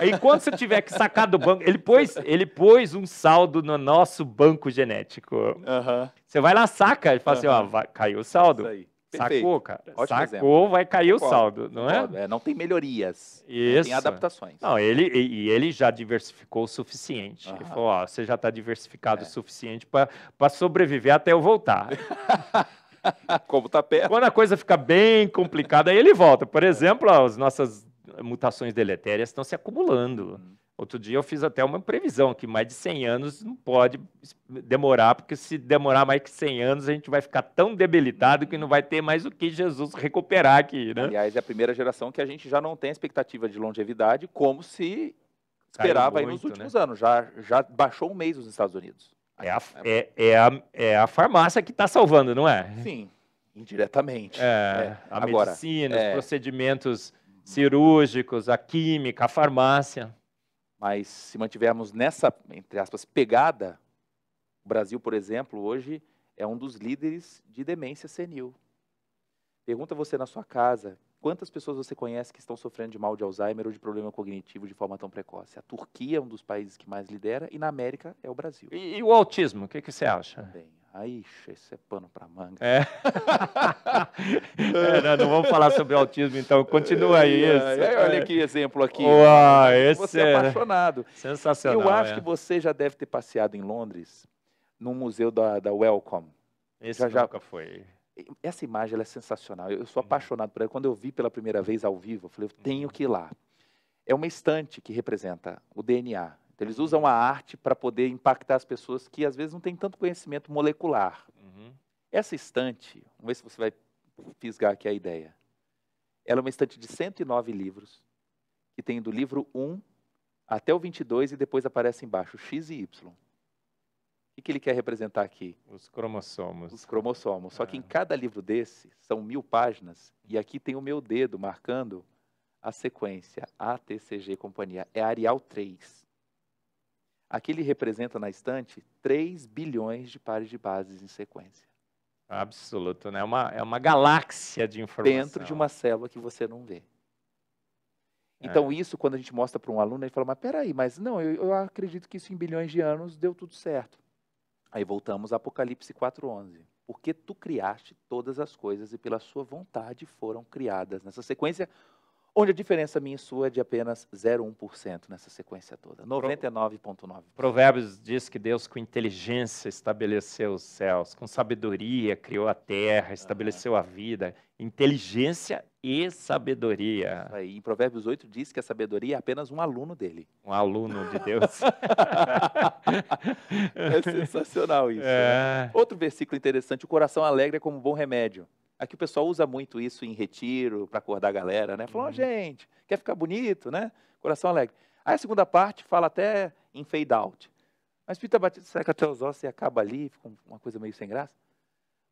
S1: Aí <laughs> quando você tiver que sacar do banco, ele pôs, ele pôs um saldo no nosso banco genético. Uhum. Você vai lá, saca, e fala uhum. assim, ó, vai, caiu o saldo. Perfeito. Sacou, cara? Ótimo Sacou, exemplo. vai cair concordo, o saldo, não é? é? Não tem melhorias, Isso. não tem adaptações. Não, ele, e ele já diversificou o suficiente. Aham. Ele falou, ó, você já está diversificado é. o suficiente para sobreviver até eu voltar. <laughs> Como está perto. Quando a coisa fica bem complicada, aí ele volta. Por exemplo, as nossas mutações deletérias estão se acumulando. Hum. Outro dia eu fiz até uma previsão que mais de 100 anos não pode demorar, porque se demorar mais que 100 anos, a gente vai ficar tão debilitado que não vai ter mais o que Jesus recuperar aqui, né? Aliás, é a primeira geração que a gente já não
S2: tem expectativa de longevidade, como se
S1: esperava muito, aí nos últimos né?
S2: anos. Já, já baixou um mês nos Estados Unidos.
S1: É a, é, é a, é a farmácia que está salvando, não é?
S2: Sim, indiretamente. É, é a Agora, medicina, os é.
S1: procedimentos cirúrgicos, a química, a farmácia. Mas se mantivermos nessa, entre
S2: aspas, pegada, o Brasil, por exemplo, hoje é um dos líderes de demência senil. Pergunta você na sua casa quantas pessoas você conhece que estão sofrendo de mal de Alzheimer ou de problema cognitivo de forma tão precoce. A Turquia é um dos países que mais lidera e na América é o Brasil.
S1: E, e o autismo, o que, que você acha? Também Aí, isso é pano para manga. É. é não, não, vamos falar sobre autismo, então. Continua aí. É, olha que exemplo
S2: aqui. Uau, ah, é esse Você é apaixonado. Sensacional. Eu acho é. que você já deve ter passeado em Londres, no museu da, da Welcome. Esse já, nunca já... foi. Essa imagem é sensacional. Eu sou uhum. apaixonado por ela. Quando eu vi pela primeira vez ao vivo, eu falei, eu tenho uhum. que ir lá. É uma estante que representa o DNA. Eles usam a arte para poder impactar as pessoas que às vezes não têm tanto conhecimento molecular. Uhum. Essa estante, vamos ver se você vai fisgar aqui a ideia. Ela é uma estante de 109 livros, que tem do livro 1 até o 22 e depois aparece embaixo X e Y. O que ele quer representar aqui? Os cromossomos. Os cromossomos. Só é. que em é. cada livro desse são mil páginas e aqui tem o meu dedo marcando a sequência ATCG Companhia. É Arial 3. Aqui ele representa na estante 3 bilhões de pares de bases em sequência.
S1: Absoluto, né? É uma, é uma galáxia de informação. Dentro de uma célula que você não vê. É. Então,
S2: é. isso, quando a gente mostra para um aluno, ele fala, mas peraí, mas não, eu, eu, acredito que isso em bilhões de anos deu tudo certo. Aí voltamos a Apocalipse 4.11. Porque tu criaste todas as coisas e pela sua vontade foram criadas. Nessa sequência, onde a diferença minha e sua é de apenas 0,1% nessa sequência toda, 99,9%. Provérbios
S1: diz que Deus com inteligência estabeleceu os céus, com sabedoria criou a terra, estabeleceu a vida, inteligência e sabedoria. É isso aí, em
S2: Provérbios 8 diz que a sabedoria é apenas um aluno dele. Um aluno de Deus. <laughs> é sensacional isso. É. Né? Outro versículo interessante, o coração alegre é como um bom remédio, Aqui o pessoal usa muito isso em retiro, para acordar a galera, né? Falou, uhum. oh, gente, quer ficar bonito, né? Coração alegre. Aí a segunda parte fala até em fade out. Mas Pita Batista seca até os ossos e acaba ali, fica uma coisa meio sem graça.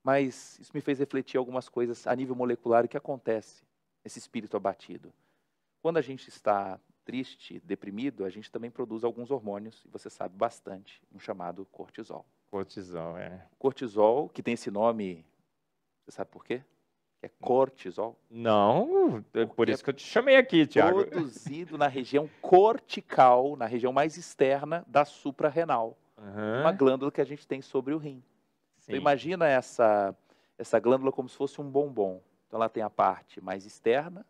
S2: Mas isso me fez refletir algumas coisas a nível molecular o que acontece nesse espírito abatido. Quando a gente está triste, deprimido, a gente também produz alguns hormônios, e você sabe bastante, um chamado cortisol. Cortisol, é. Cortisol, que tem esse nome você sabe por quê? É hum. cortisol.
S1: Não, é por isso que eu te chamei
S2: aqui, Tiago. Produzido na região cortical, na região mais externa da suprarrenal. Uhum. Uma glândula que a gente tem sobre o rim. Então, imagina essa, essa glândula como se fosse um bombom. Então, ela tem a parte mais externa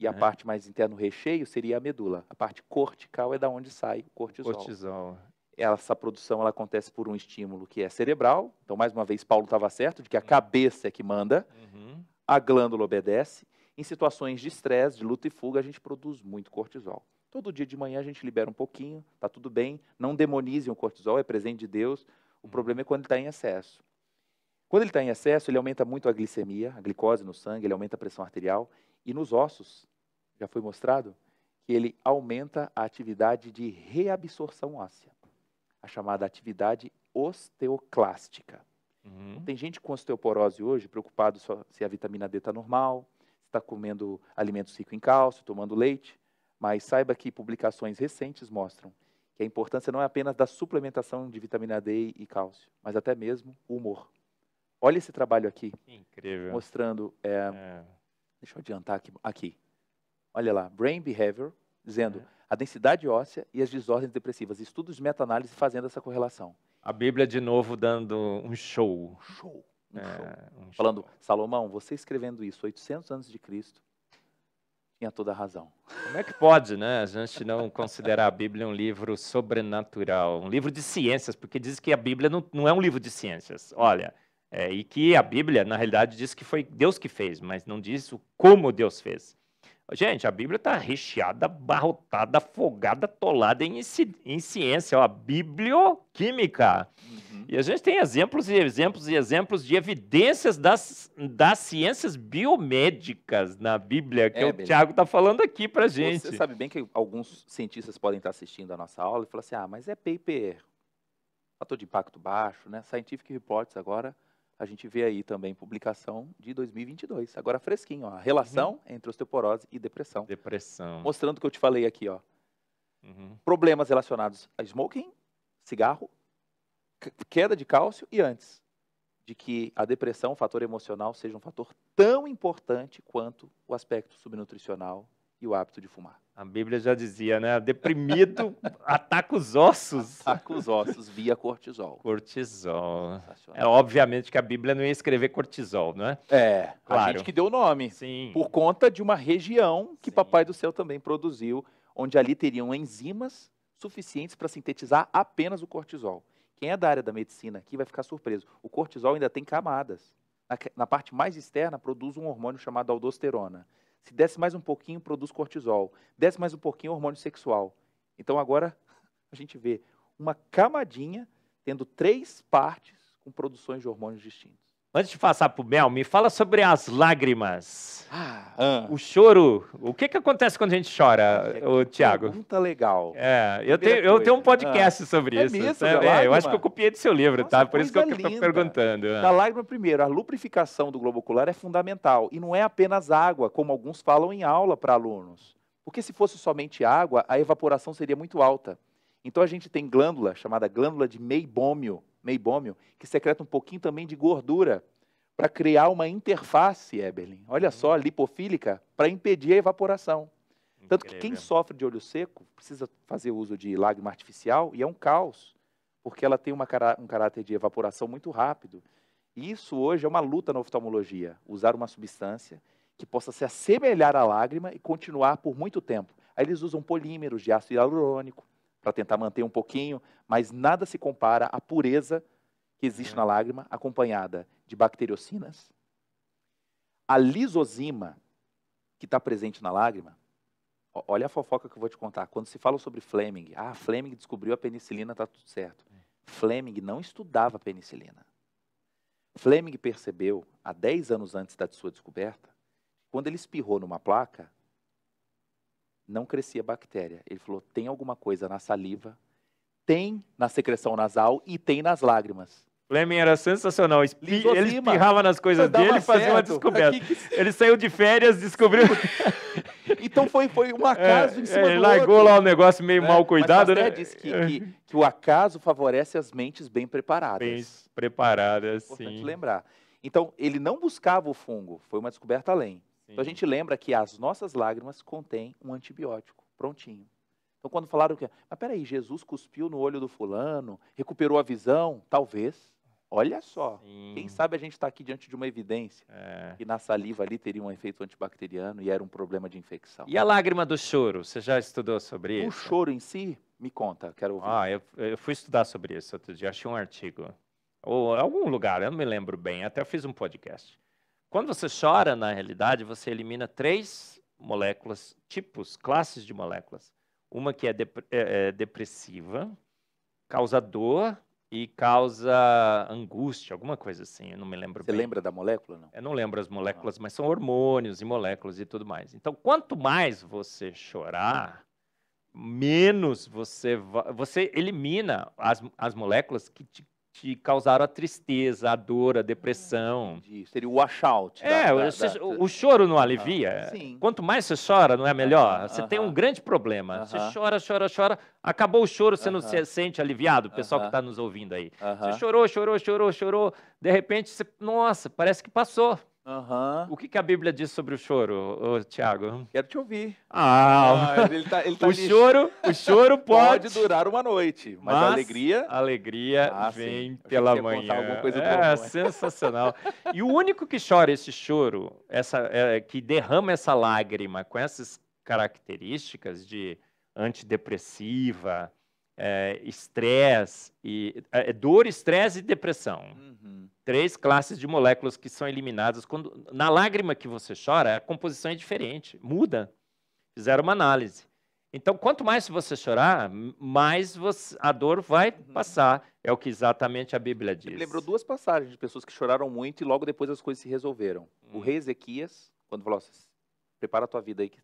S2: e a uhum. parte mais interna, o recheio, seria a medula. A parte cortical é da onde sai o cortisol. Cortisol essa produção ela acontece por um estímulo que é cerebral. Então, mais uma vez, Paulo estava certo de que a uhum. cabeça é que manda, uhum. a glândula obedece. Em situações de estresse, de luta e fuga, a gente produz muito cortisol. Todo dia de manhã a gente libera um pouquinho, tá tudo bem. Não demonizem o cortisol, é presente de Deus. O uhum. problema é quando ele está em excesso. Quando ele está em excesso, ele aumenta muito a glicemia, a glicose no sangue, ele aumenta a pressão arterial e nos ossos. Já foi mostrado que ele aumenta a atividade de reabsorção óssea a chamada atividade osteoclástica. Uhum. Então, tem gente com osteoporose hoje preocupado se a vitamina D está normal, se está comendo alimentos ricos em cálcio, tomando leite, mas saiba que publicações recentes mostram que a importância não é apenas da suplementação de vitamina D e cálcio, mas até mesmo o humor. Olha esse trabalho aqui, Incrível. mostrando. É, é. Deixa eu adiantar aqui, aqui. Olha lá, Brain Behavior, dizendo a densidade óssea e as desordens depressivas. Estudos de meta-análise fazendo essa correlação.
S1: A Bíblia, de novo, dando um show. Show. Um é, show.
S2: Um Falando, show. Salomão, você escrevendo isso 800 anos de Cristo, tinha toda a razão.
S1: Como é que pode, né? A gente não considerar a Bíblia um livro sobrenatural, um livro de ciências, porque diz que a Bíblia não, não é um livro de ciências. Olha, é, e que a Bíblia, na realidade, diz que foi Deus que fez, mas não diz o como Deus fez. Gente, a Bíblia está recheada, barrotada, afogada, tolada em, em ciência, ó, a biblioquímica. Uhum. E a gente tem exemplos e exemplos e exemplos de evidências das, das ciências biomédicas na Bíblia, que é, o beleza. Tiago está falando aqui para gente. Você sabe
S2: bem que alguns cientistas podem estar assistindo a nossa aula e falar assim, ah, mas é paper, fator de impacto baixo, né? Scientific Reports agora a gente vê aí também publicação de 2022, agora fresquinho, ó, a relação uhum. entre osteoporose e depressão. Depressão. Mostrando o que eu te falei aqui, ó. Uhum. Problemas relacionados a smoking, cigarro, queda de cálcio e antes de que a depressão, o fator emocional, seja um fator tão importante quanto o aspecto subnutricional e o hábito de fumar.
S1: A Bíblia já dizia, né? Deprimido <laughs> ataca os ossos. Ataca os ossos via cortisol. Cortisol. É obviamente que a Bíblia não ia escrever cortisol, não é? É, claro. a gente que
S2: deu o nome. Sim. Por conta de uma região que Sim. Papai do Céu também produziu, onde ali teriam enzimas suficientes para sintetizar apenas o cortisol. Quem é da área da medicina aqui vai ficar surpreso. O cortisol ainda tem camadas. Na, na parte mais externa produz um hormônio chamado aldosterona se desce mais um pouquinho, produz cortisol. Desce mais um pouquinho, hormônio sexual. Então agora <laughs> a gente vê uma camadinha tendo três partes com produções de hormônios distintos.
S1: Antes de passar para o Mel, me fala sobre as lágrimas. Ah. ah, o choro. O que, que acontece quando a gente chora, é, o Tiago? Pergunta legal. É, eu tenho, eu tenho um podcast ah, sobre é isso. Mesmo, né? é, eu acho que eu copiei do seu livro, tá? Nossa, tá? Por isso que eu estou perguntando. É. A
S2: lágrima, primeiro, a lubrificação do globo ocular é fundamental. E não é apenas água, como alguns falam em aula para alunos. Porque se fosse somente água, a evaporação seria muito alta. Então a gente tem glândula, chamada glândula de meibômio, meibômio, que secreta um pouquinho também de gordura para criar uma interface, Eberlin. Olha só, uhum. lipofílica, para impedir a evaporação. Incrível. Tanto que quem sofre de olho seco precisa fazer uso de lágrima artificial e é um caos, porque ela tem um caráter de evaporação muito rápido. E isso hoje é uma luta na oftalmologia, usar uma substância que possa se assemelhar à lágrima e continuar por muito tempo. Aí eles usam polímeros de ácido hialurônico, para tentar manter um pouquinho, mas nada se compara à pureza que existe é. na lágrima, acompanhada de bacteriocinas, a lisozima que está presente na lágrima. Olha a fofoca que eu vou te contar. Quando se fala sobre Fleming, ah, Fleming descobriu a penicilina, está tudo certo. É. Fleming não estudava penicilina. Fleming percebeu, há 10 anos antes da sua descoberta, quando ele espirrou numa placa, não crescia bactéria. Ele falou: tem alguma coisa na saliva, tem na secreção nasal e tem nas lágrimas.
S1: Fleming era sensacional. Espi ele espirrava nas coisas dele e fazia uma descoberta. Que... Ele saiu de
S2: férias, descobriu.
S1: <laughs> então foi, foi um é, acaso é, em cima é, Ele largou outro. lá o um negócio meio é, mal cuidado, né? disse que, que,
S2: que, o acaso favorece as mentes bem preparadas. Bem preparadas, é importante sim. lembrar. Então, ele não buscava o fungo, foi uma descoberta além. Então a gente lembra que as nossas lágrimas contêm um antibiótico, prontinho. Então quando falaram que, mas peraí, Jesus cuspiu no olho do fulano, recuperou a visão, talvez. Olha só, Sim. quem sabe a gente está aqui diante de uma evidência é. que na saliva ali teria um efeito antibacteriano e era um problema de infecção. E a
S1: lágrima do choro, você já estudou sobre o isso? O choro em si, me conta, quero ouvir. Ah, eu, eu fui estudar sobre isso outro dia, achei um artigo ou algum lugar, eu não me lembro bem, até fiz um podcast. Quando você chora, na realidade, você elimina três moléculas, tipos, classes de moléculas. Uma que é, dep é, é, depressiva, causa dor e causa angústia, alguma coisa assim, eu não me lembro Você bem. Você lembra da molécula, não? Eu não lembro as moléculas, não. mas são hormônios e moléculas e tudo mais. Então, quanto mais você chorar, menos você você elimina as, as moléculas que te te causaram a tristeza, a dor, a depressão. Ah, entendi. Seria o washout. É, da, da, da, o choro não alivia. Sim. Quanto mais você chora, não é melhor? Você uh -huh. tem um grande problema. Uh -huh. Você chora, chora, chora. Acabou o choro, você uh -huh. não se sente aliviado, o pessoal que está nos ouvindo aí. Você chorou, chorou, chorou, chorou. De repente, você... nossa, parece que passou. Uhum. O que, que, a Bíblia diz sobre o choro, ô, Tiago? Quero te ouvir. Ah. ah, ele tá, ele tá o, choro, o choro <laughs> pode... pode durar uma noite, mas, mas a alegria. alegria ah, vem pela manhã. Alguma coisa é bom, né? sensacional. e o único que chora esse choro, essa, é, é que derrama essa lágrima com essas características de antidepressiva, é, estresse, e, é, é, dor, estresse e depressão. Uhum. Três classes de moléculas que são eliminadas. quando Na lágrima que você chora, a composição é diferente, muda. Fizeram uma análise. Então, quanto mais você chorar, mais você, a dor vai uhum. passar. É o que exatamente a Bíblia diz. Ele lembrou
S2: duas passagens de pessoas que choraram muito e logo depois as coisas se resolveram. Uhum. O hum. rei Ezequias, quando falou assim, prepara a tua vida aí que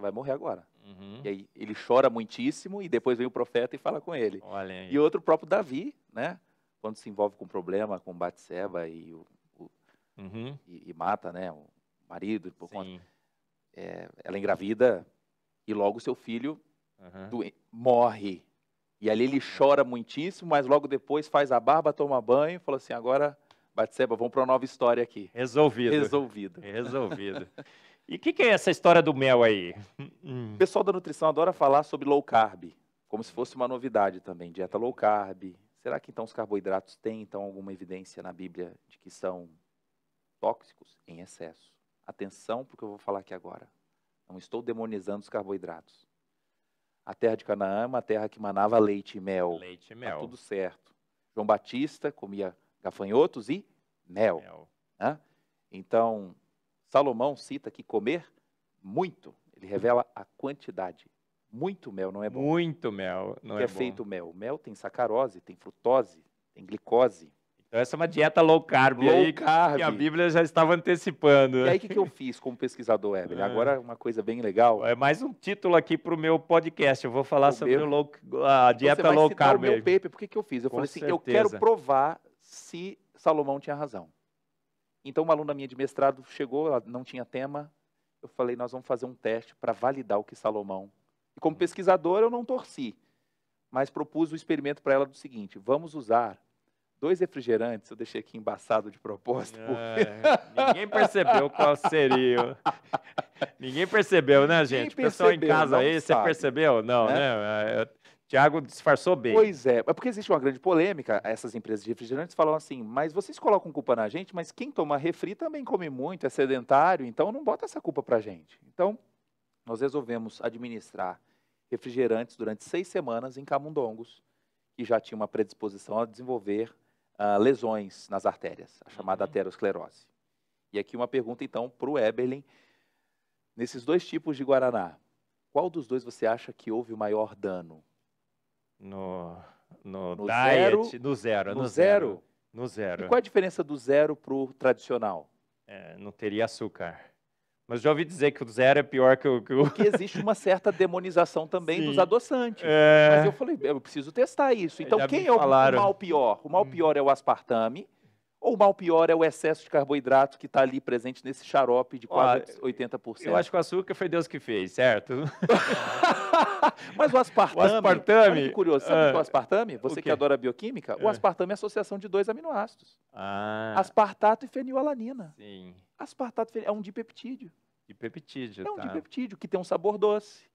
S2: você vai morrer agora.
S1: Uhum. E aí
S2: ele chora muitíssimo e depois vem o profeta e fala com ele. E outro próprio Davi, né? Quando se envolve com problema com Batseba e, o, o uhum. e, e, mata, né, o marido por Sim. conta, é, ela engravida e logo seu filho uhum. morre. E ali ele chora muitíssimo, mas logo depois faz a barba, toma banho, fala assim: agora Batseba, vamos para uma nova história aqui.
S1: Resolvido. Resolvido. Resolvido. <laughs> E o que, que, é essa história do mel aí? O
S2: pessoal da nutrição adora falar sobre low carb, como se fosse uma novidade também, dieta low carb. Será que então os carboidratos têm então alguma evidência na Bíblia de que são tóxicos em excesso? Atenção para o que eu vou falar aqui agora. Não estou demonizando os carboidratos. A terra de Canaã é uma terra que manava leite e mel. Leite e mel. Tá tudo certo. João Batista comia gafanhotos e mel. mel. Né? Então, Salomão cita que comer muito, ele revela a quantidade.
S1: Muito mel não é bom. Muito mel não que é, é bom. feito
S2: mel. Mel tem sacarose, tem frutose, tem glicose.
S1: Então essa é uma dieta low carb. Low aí, carb. Que a Bíblia já estava antecipando. E aí o que, que eu fiz como pesquisador, Evelyn? É. Agora uma coisa bem legal. É mais um título aqui para o meu podcast. Eu vou falar o sobre meu... low, a então dieta low carb. O meu paper, por que, que eu fiz? Eu Com falei assim, certeza. eu quero
S2: provar se Salomão tinha razão. Então, uma aluna minha de mestrado chegou, ela não tinha tema. Eu falei, nós vamos fazer um teste para validar o que Salomão. E como uhum. pesquisador, eu não torci, mas propus o experimento para ela do seguinte: vamos usar dois refrigerantes. Eu deixei aqui embaçado de propósito. Porque... É, ninguém percebeu qual
S1: seria. <laughs> ninguém percebeu, né, gente? Ninguém o pessoal em casa aí, sabe. você percebeu? Não, né? né? É, eu Tiago disfarçou bem. Pois é, é
S2: porque existe uma grande polêmica. Essas empresas de refrigerantes falam assim: mas vocês colocam culpa na gente, mas quem toma refri também come muito, é sedentário, então não bota essa culpa pra gente. Então, nós resolvemos administrar refrigerantes durante seis semanas em camundongos que já tinham uma predisposição a desenvolver uh, lesões nas artérias, a chamada uhum. aterosclerose. E aqui uma pergunta então para o Eberlin: nesses dois tipos de guaraná, qual dos dois você acha que houve o maior dano? No,
S1: no, no diet, zero, no zero. É no, no zero. zero. No zero. E qual a
S2: diferença do zero para o
S1: tradicional? É, não teria açúcar. Mas já ouvi dizer que o zero é pior que o. Que o... Porque existe uma certa demonização também <laughs> Sim. dos adoçantes. É... Mas eu falei, eu preciso testar isso. Então, já quem é o, o mal
S2: pior? O mal hum. pior é o aspartame ou mal pior é o excesso de carboidrato que está ali presente nesse xarope de quase 80%. Eu acho
S1: que o açúcar foi Deus que fez,
S2: certo? <laughs> Mas o aspartame. O aspartame. Que curioso, sabe ah, o aspartame? Você o que adora bioquímica, o ah. aspartame é a associação de dois aminoácidos: ah. aspartato e fenilalanina. Sim. Aspartato é um dipeptídeo.
S1: Dipeptídeo. É um tá.
S2: dipeptídeo que tem um sabor doce.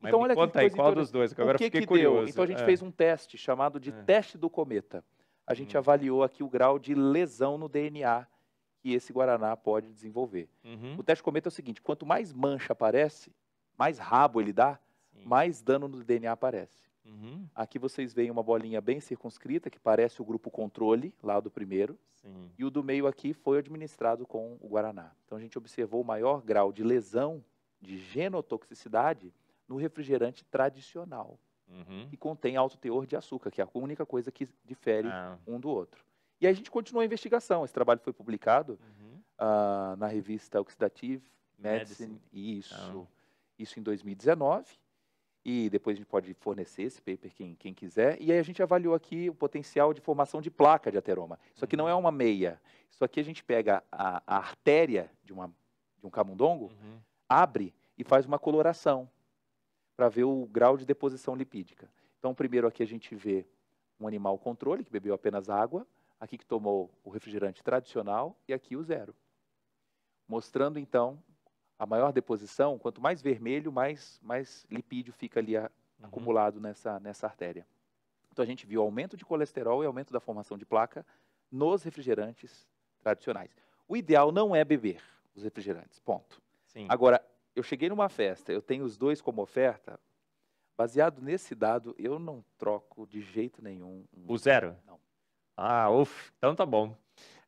S2: Mas então, olha conta aí, qual dos dois? Que o que fiquei que curioso. Deu? Então a gente ah. fez um teste chamado de teste do cometa a gente uhum. avaliou aqui o grau de lesão no DNA que esse Guaraná pode desenvolver. Uhum. O teste cometa é o seguinte: quanto mais mancha aparece, mais rabo ele dá, Sim. mais dano no DNA aparece. Uhum. Aqui vocês veem uma bolinha bem circunscrita, que parece o grupo controle, lá do primeiro. Sim. E o do meio aqui foi administrado com o Guaraná. Então a gente observou o maior grau de lesão de genotoxicidade no refrigerante tradicional uhum. e contém alto teor de açúcar, que é a única coisa que difere ah. um do outro. E aí a gente continuou a investigação. Esse trabalho foi publicado uhum. uh, na revista Oxidative Medicine, Medicine. isso, ah. isso em 2019. E depois a gente pode fornecer esse paper quem, quem quiser. E aí a gente avaliou aqui o potencial de formação de placa de ateroma. Isso aqui uhum. não é uma meia. Isso aqui a gente pega a, a artéria de, uma, de um camundongo, uhum. abre e faz uma coloração para ver o grau de deposição lipídica. Então, primeiro aqui a gente vê um animal controle, que bebeu apenas água, aqui que tomou o refrigerante tradicional e aqui o zero. Mostrando, então, a maior deposição, quanto mais vermelho, mais, mais lipídio fica ali a, uhum. acumulado nessa, nessa artéria. Então, a gente viu aumento de colesterol e aumento da formação de placa nos refrigerantes tradicionais. O ideal não é beber os refrigerantes, ponto. Sim. Agora, eu cheguei numa festa, eu tenho os dois como oferta, baseado nesse dado, eu não troco de jeito nenhum.
S1: O zero? Não. Ah, uff, então tá bom.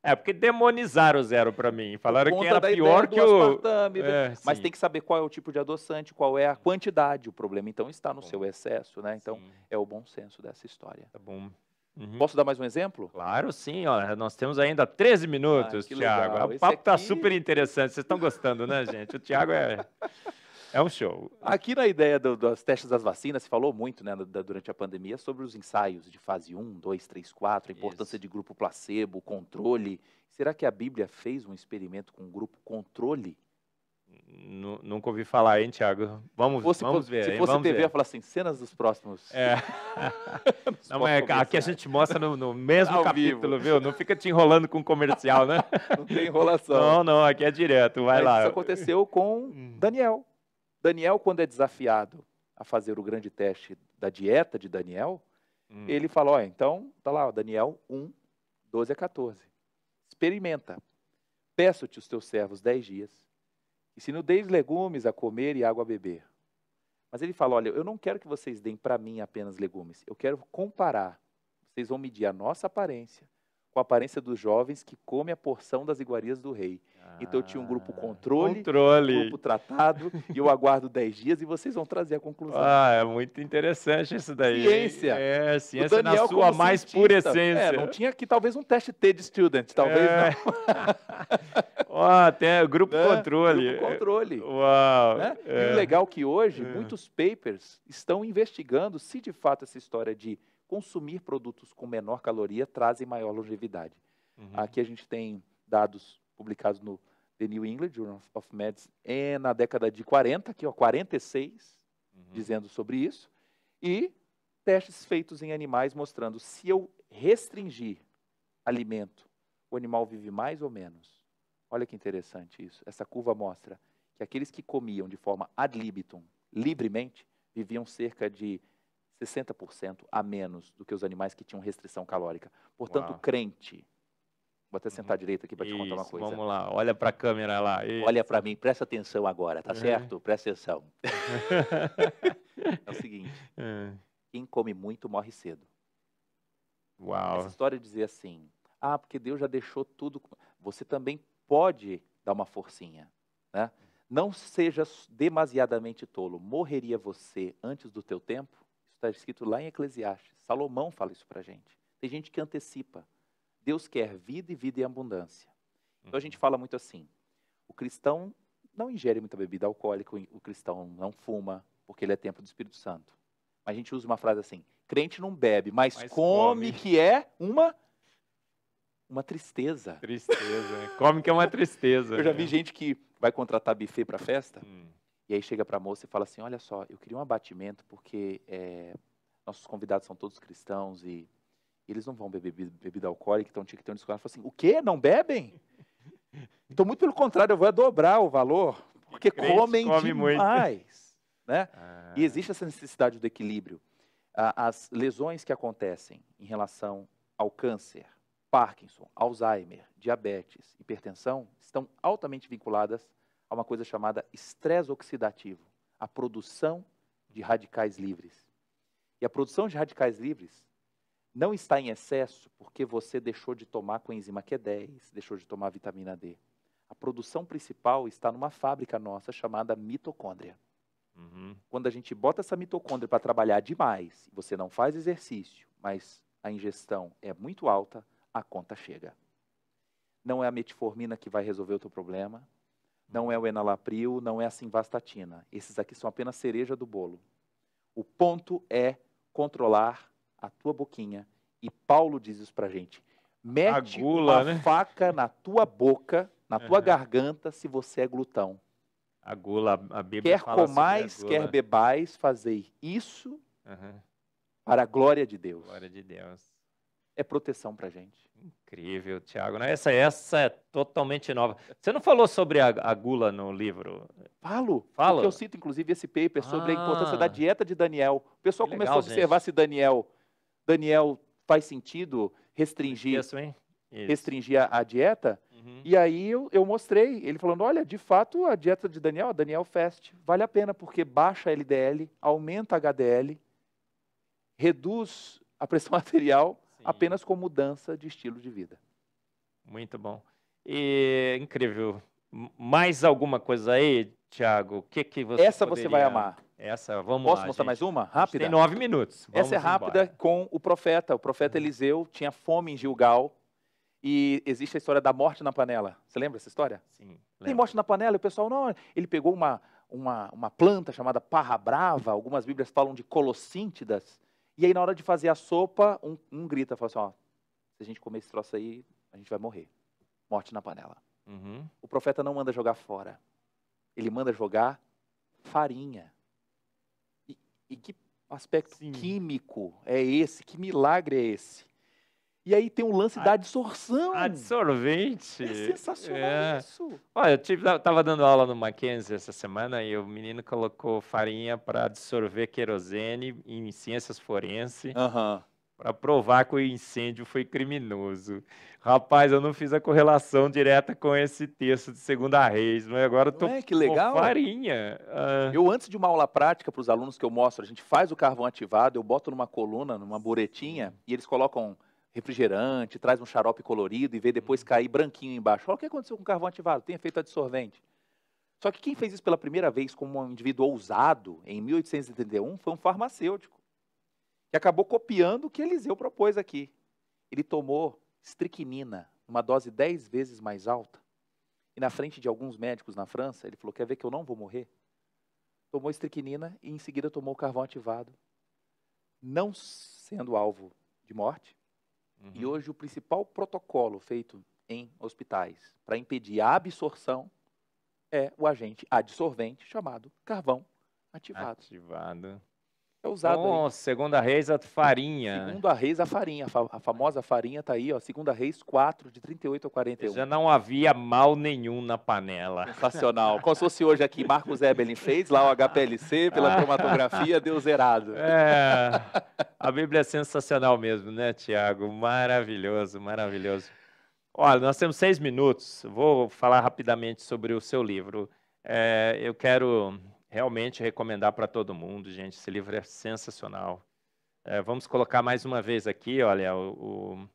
S1: É, porque demonizaram o zero para mim. Falaram que era pior que o. Né? É, mas sim. tem
S2: que saber qual é o tipo de adoçante, qual é a quantidade. O problema, então, está no bom. seu excesso, né? Então, sim. é o bom senso dessa história. Tá bom.
S1: Uhum. Posso dar mais um exemplo? Claro, sim. Ó, nós temos ainda 13 minutos, ah, Tiago. Ah, o papo está aqui... super interessante. Vocês estão gostando, né, gente? O Tiago é, é um show.
S2: Aqui na ideia do, das testes das vacinas, se falou muito né, durante a pandemia sobre os ensaios de fase 1, 2, 3, 4, a importância Isso. de grupo placebo, controle. Será que a Bíblia fez
S1: um experimento com um grupo controle Nunca ouvi falar, hein, Thiago? Vamos, fosse, vamos ver. Se fosse vamos TV, ver. ia
S2: falar assim, cenas dos próximos. É. <laughs> <laughs> não, é
S1: aqui a gente mostra no, no mesmo Ao capítulo, vivo. viu? Não fica te enrolando com comercial, né? <laughs> não tem enrolação. Não, não, aqui é direto, vai Mas lá. Isso
S2: aconteceu com hum. Daniel. Daniel, quando é desafiado a fazer o grande teste da dieta de Daniel, hum. ele falou, ó, então, tá lá, ó, Daniel 1, 12 a 14. Experimenta. Peço-te os teus servos dez dias se não deis legumes a comer e água a beber. Mas ele fala: olha, eu não quero que vocês deem para mim apenas legumes, eu quero comparar. Vocês vão medir a nossa aparência, com a aparência dos jovens que come a porção das iguarias do rei. Ah, então eu tinha um grupo ah, controle, controle. Um grupo tratado, e eu aguardo 10 dias e vocês vão trazer a conclusão. Ah, é
S1: muito interessante isso daí. Ciência. É, ciência Daniel, na sua mais pura é, essência. É, não
S2: tinha que talvez um teste T de student, talvez é. não. <laughs> Ó, tem grupo é, controle. Grupo controle. Uau. Né? É. E o legal é que hoje é. muitos papers estão investigando se de fato essa história de consumir produtos com menor caloria trazem maior longevidade. Uhum. Aqui a gente tem dados publicados no The New England Journal of Medicine é na década de 40, aqui ó, 46, uhum. dizendo sobre isso, e testes feitos em animais mostrando se eu restringir alimento, o animal vive mais ou menos. Olha que interessante isso. Essa curva mostra que aqueles que comiam de forma ad libitum, livremente, viviam cerca de 60% a menos do que os animais que tinham restrição calórica. Portanto, Uau. crente. Vou até sentar uhum. direita aqui para te contar uma coisa. Vamos lá, olha para a câmera lá. Isso. Olha para mim, presta atenção agora, tá é. certo? Presta atenção. <laughs> é o seguinte: é. quem come muito morre cedo. Uau. Essa história de dizer assim: ah, porque Deus já deixou tudo. Você também pode dar uma forcinha. Né? Não seja demasiadamente tolo. Morreria você antes do teu tempo? está escrito lá em Eclesiastes. Salomão fala isso para a gente. Tem gente que antecipa. Deus quer vida e vida em abundância. Então a gente uhum. fala muito assim: o cristão não ingere muita bebida alcoólica, o cristão não fuma, porque ele é templo do Espírito Santo. Mas a gente usa uma frase assim: crente não bebe, mas, mas come, come, que é uma uma tristeza. Tristeza, né? come que é uma tristeza. Eu já vi né? gente que vai contratar buffet para festa. Hum. E aí chega para a moça e fala assim: Olha só, eu queria um abatimento porque é, nossos convidados são todos cristãos e, e eles não vão beber bebida alcoólica, então tinha que ter um desconto. Ela fala assim: O quê? Não bebem? <laughs> Então, muito pelo contrário, eu vou dobrar o valor porque comem come demais. Muito. Né? Ah. E existe essa necessidade do equilíbrio. As lesões que acontecem em relação ao câncer, Parkinson, Alzheimer, diabetes, hipertensão, estão altamente vinculadas a uma coisa chamada estresse oxidativo, a produção de radicais livres. E a produção de radicais livres não está em excesso porque você deixou de tomar coenzima Q10, deixou de tomar vitamina D. A produção principal está numa fábrica nossa chamada mitocôndria. Uhum. Quando a gente bota essa mitocôndria para trabalhar demais, você não faz exercício, mas a ingestão é muito alta, a conta chega. Não é a metformina que vai resolver o teu problema, não é o enalapril, não é a simvastatina. Esses aqui são apenas cereja do bolo. O ponto é controlar a tua boquinha. E Paulo diz isso para gente. Mete a, gula, né? faca na tua boca, na tua uhum. garganta, se você é glutão. A gula, a Bíblia Quer fala comais, quer bebais, fazei isso uhum. para a glória de Deus.
S1: Glória de Deus é
S2: proteção para gente.
S1: Incrível, Tiago. Né? Essa, essa é totalmente nova. Você não falou sobre a, a gula no livro? Falo. Falo. Eu cito, inclusive, esse paper sobre ah, a importância da dieta de Daniel. O pessoal começou a observar gente. se Daniel, Daniel
S2: faz sentido restringir, Isso, hein? Isso. restringir a, a dieta. Uhum. E aí eu, eu mostrei, ele falando, olha, de fato, a dieta de Daniel, a Daniel Fast, vale a pena, porque baixa LDL, aumenta HDL, reduz a pressão <laughs> arterial apenas com mudança de estilo de vida. Muito bom.
S1: E, incrível. Mais alguma coisa aí, Tiago? O que, que você Essa poderia... você vai amar. Essa, vamos Posso lá, mostrar gente. mais uma? Rápida? Tem nove minutos. Vamos Essa é rápida embora. com o profeta. O
S2: profeta uhum. Eliseu tinha fome em Gilgal e existe a história da morte na panela. Você lembra essa história? Sim. Lembro. Tem morte na panela e o pessoal, não, ele pegou uma, uma, uma planta chamada parra brava, algumas bíblias falam de colossíntidas. E aí, na hora de fazer a sopa, um, um grita, fala assim, ó, se a gente comer esse troço aí, a gente vai morrer. Morte na panela. Uhum. O profeta não manda jogar fora. Ele manda jogar farinha. E, e que aspecto Sim. químico é esse? Que milagre é esse? E aí tem um lance da adsorção.
S1: Adsorvente. É sensacional é. isso. Olha, eu tive, tava dando aula no Mackenzie essa semana e o menino colocou farinha para absorver querosene em ciências forenses. Uhum. Para provar que o incêndio foi criminoso. Rapaz, eu não fiz a correlação direta com esse texto de Segunda Reis, mas agora eu tô é, com farinha. Ah. Eu, antes de uma aula
S2: prática para os alunos que eu mostro, a gente faz o carvão ativado, eu boto numa coluna, numa buretinha, e eles colocam refrigerante, traz um xarope colorido e vê depois uhum. cair branquinho embaixo. Olha o que aconteceu com o carvão ativado, tem efeito absorvente. Só que quem fez isso pela primeira vez como um indivíduo ousado, em 1831, foi um farmacêutico, que acabou copiando o que Eliseu propôs aqui. Ele tomou estricnina, uma dose 10 vezes mais alta, e na frente de alguns médicos na França, ele falou, quer ver que eu não vou morrer? Tomou estricnina e em seguida tomou carvão ativado, não sendo alvo de morte, Uhum. E hoje o principal protocolo feito em hospitais para impedir a absorção é o agente adsorvente chamado carvão ativado. Ativado.
S1: É usado. Bom, aí. segunda reis, a farinha. Né? Segunda
S2: reis, a farinha. A famosa farinha tá aí, ó. Segunda reis 4, de 38 a 41. Já
S1: não havia mal nenhum na panela. Sensacional. Como se fosse hoje aqui, Marcos Ebelin fez lá o HPLC pela ah. cromatografia,
S2: deu zerado.
S1: É. A Bíblia é sensacional mesmo, né, Tiago? Maravilhoso, maravilhoso. Olha, nós temos seis minutos. Vou falar rapidamente sobre o seu livro. É, eu quero realmente recomendar para todo mundo, gente. Esse livro é sensacional. É, vamos colocar mais uma vez aqui, olha, o, o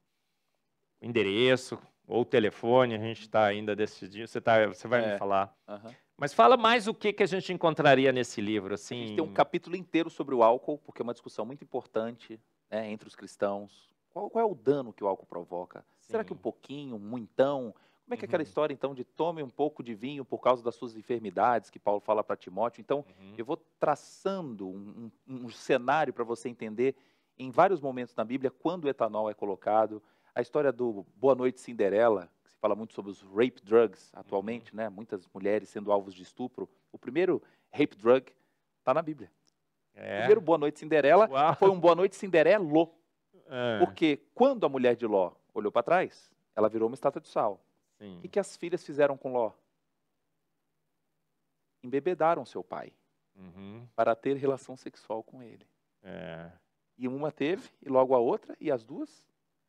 S1: endereço ou o telefone, a gente está ainda decidindo. Você, tá, você vai é. me falar. Uhum. Mas fala mais o que, que a gente encontraria nesse livro. Assim... A gente assim. tem um
S2: capítulo inteiro sobre o álcool, porque é uma discussão muito importante né, entre os
S1: cristãos.
S2: Qual, qual, é o dano que o álcool provoca? Sim. Será que um pouquinho, um muitão? Como é que uhum. é aquela uhum. história, então, de tome um pouco de vinho por causa das suas enfermidades, que Paulo fala para Timóteo? Então, uhum. eu vou traçando um, um, um cenário para você entender, em vários momentos na Bíblia, quando o etanol é colocado. A história do Boa Noite Cinderela, que se fala muito sobre os rape drugs atualmente, uhum. né? muitas mulheres sendo alvos de estupro. O primeiro rape drug está na Bíblia. É. O primeiro Boa Noite Cinderela Uau. foi um Boa Noite Cinderelo. É. Porque quando a mulher de Ló olhou para trás, ela virou uma estátua de sal. Sim. O que, as filhas fizeram com Ló? Embebedaram seu pai uhum. para ter relação sexual com ele. É. E uma teve, e logo a outra, e as duas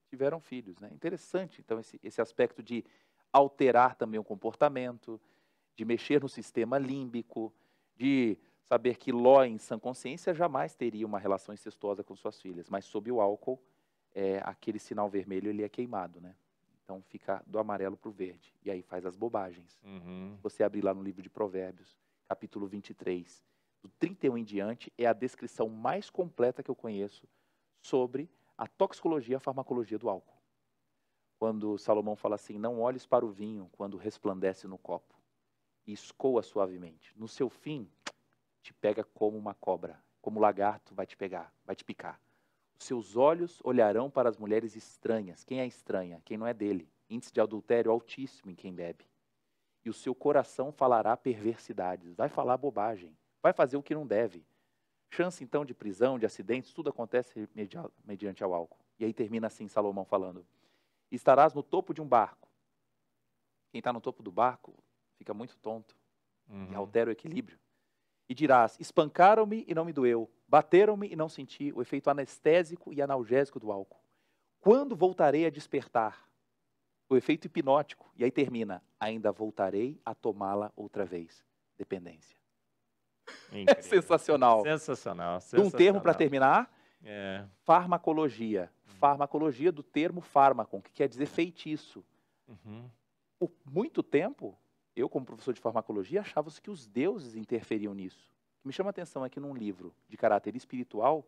S2: tiveram filhos. Né? Interessante, então, esse, esse aspecto de alterar também o comportamento, de mexer no sistema límbico, de saber que Ló, em sã consciência, jamais teria uma relação incestuosa com suas filhas, mas sob o álcool, é, aquele sinal vermelho ele é queimado, né? Então fica do amarelo para o verde. E aí faz as bobagens. Uhum. Você abrir lá no livro de Provérbios, capítulo 23, do 31 em diante, é a descrição mais completa que eu conheço sobre a toxicologia e a farmacologia do álcool. Quando Salomão fala assim: Não olhes para o vinho quando resplandece no copo, e escoa suavemente. No seu fim, te pega como uma cobra, como lagarto vai te pegar, vai te picar seus olhos olharão para as mulheres estranhas. Quem é estranha? Quem não é dele. Índice de adultério altíssimo em quem bebe. E o seu coração falará perversidades, vai falar bobagem, vai fazer o que não deve. Chance então de prisão, de acidentes, tudo acontece mediante ao álcool. E aí termina assim Salomão falando: Estarás no topo de um barco. Quem está no topo do barco fica muito tonto uhum. e altera o equilíbrio. E dirás: Espancaram-me e não me doeu, Bateram-me e não senti o efeito anestésico e analgésico do álcool. Quando voltarei a despertar? O efeito hipnótico. E aí termina. Ainda voltarei a tomá-la outra vez. Dependência. Incrível. É <laughs> sensacional. Sensacional. sensacional. Um termo para terminar. É. Farmacologia. Hum. Farmacologia do termo fármaco, que quer dizer feitiço. Uhum. Por muito tempo, eu, como professor de farmacologia, achava que os deuses interferiam nisso me chama a atenção é que num livro de caráter espiritual,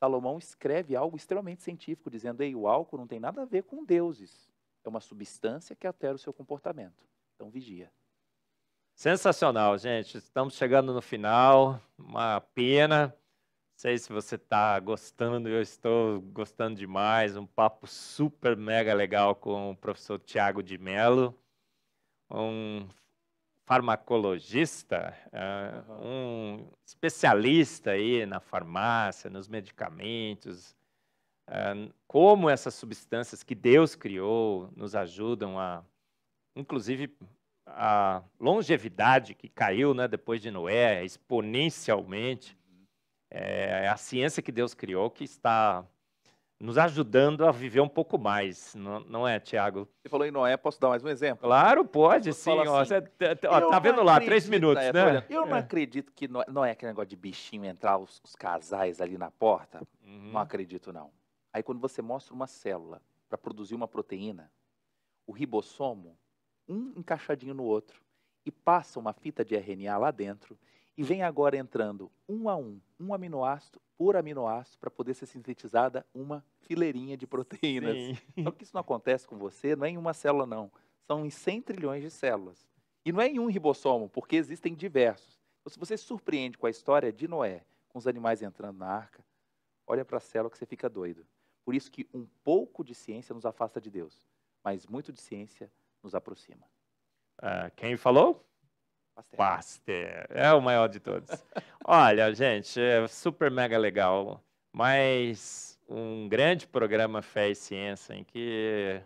S2: Salomão escreve algo extremamente científico, dizendo: Ei, o álcool não tem nada a ver com deuses. É uma substância que altera o seu comportamento. Então vigia.
S1: Sensacional, gente. Estamos chegando no final. Uma pena. Não sei se você está gostando, eu estou gostando demais. Um papo super mega legal com o professor Tiago de Mello, um farmacologista, eh, um especialista aí na farmácia, nos medicamentos, ah, como essas substâncias que Deus criou nos ajudam a, inclusive, a longevidade que caiu né, depois de Noé exponencialmente. Uhum. É, é a ciência que Deus criou que está nos ajudando a viver um pouco mais, não, não é, Tiago? Você falou em Noé, posso dar mais um exemplo? Claro, pode sim. Ó, assim, tá, tá, ó, ó, tá vendo lá, três minutos, né? né? eu não é. acredito que Noé, é aquele negócio de
S2: bichinho entrar os, os casais ali na porta. Uhum. Não acredito, não. Aí quando você mostra uma célula para produzir uma proteína, o ribossomo, um encaixadinho no outro, e passa uma fita de RNA lá dentro, e vem agora entrando um a um um aminoácido por aminoácido para poder ser sintetizada uma fileirinha de proteínas. Sim. <laughs> Só que isso não acontece com você, não é em uma célula, não. São em 100 trilhões de células. E não é em um ribossomo, porque existem diversos. Então, se você se surpreende com a história de Noé, com os animais entrando na arca, olha para a célula que você fica doido. Por isso que um pouco de ciência nos afasta de Deus, mas muito de ciência nos aproxima.
S1: Uh, quem falou? Pasteur. Pasteur. É o maior de todos. <laughs> Olha, gente, é super mega legal. Mas um grande programa Fé e Ciência, em que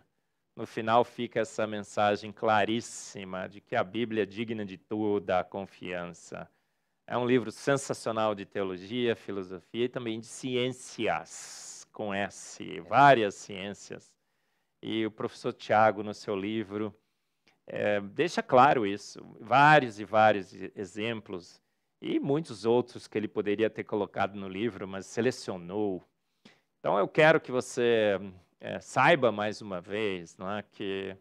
S1: no final fica essa mensagem claríssima de que a Bíblia é digna de toda a confiança. É um livro sensacional de teologia, filosofia e também de ciências, com S, é. várias ciências. E o professor Tiago, no seu livro, é, deixa claro isso. Vários e vários exemplos, e muitos outros que ele poderia ter colocado no livro, mas selecionou. Então, eu quero que você é, saiba mais uma vez né, que,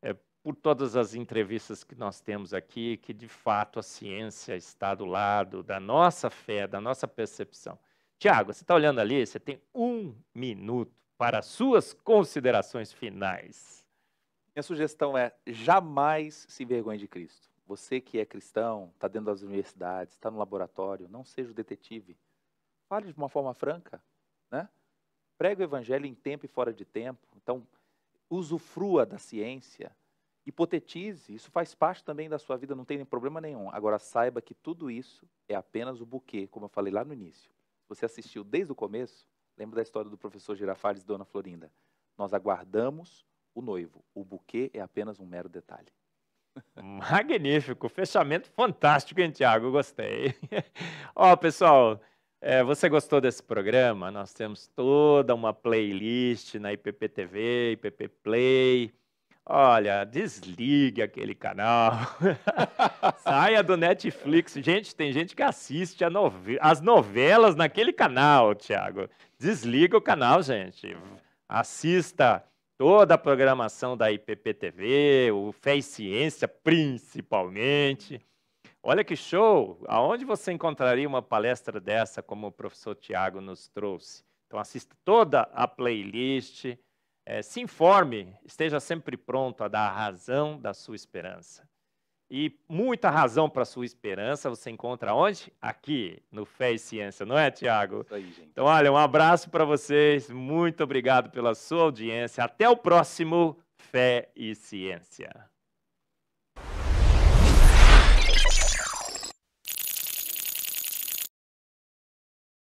S1: é, por todas as entrevistas que nós temos aqui, que de fato a ciência está do lado da nossa fé, da nossa percepção. Tiago, você está olhando ali, você tem um minuto para suas considerações finais. Minha sugestão é jamais
S2: se envergonhe de Cristo. Você que é cristão, está dentro das universidades, está no laboratório, não seja o detetive. Fale de uma forma franca, né? Pregue o evangelho em tempo e fora de tempo. Então, usufrua da ciência, hipotetize, isso faz parte também da sua vida, não tem problema nenhum. Agora saiba que tudo isso é apenas o buquê, como eu falei lá no início. Você assistiu desde o começo, lembra da história do professor Girafales e Dona Florinda?
S1: Nós aguardamos o noivo. O buquê é
S2: apenas um mero
S1: detalhe. <laughs> Magnífico, fechamento fantástico, hein, Tiago? Gostei. <laughs> Ó, pessoal, é, você gostou desse programa? Nós temos toda uma playlist na IPPTV, IPP Play. Olha, desligue aquele canal. <laughs> Saia do Netflix. Gente, tem gente que assiste nove... as novelas naquele canal, Tiago. Desliga o canal, gente. Assista toda a programação da IPPTV, o Fé e Ciência principalmente. Olha que show! Aonde você encontraria uma palestra dessa como o professor Tiago nos trouxe? Então assista toda a playlist, é, se informe, esteja sempre pronto a dar a razão da sua esperança. E muita razão para sua esperança você encontra onde? Aqui no Fé e Ciência, não é, Tiago? Então, olha, um abraço para vocês, muito obrigado pela sua audiência. Até o próximo Fé e Ciência.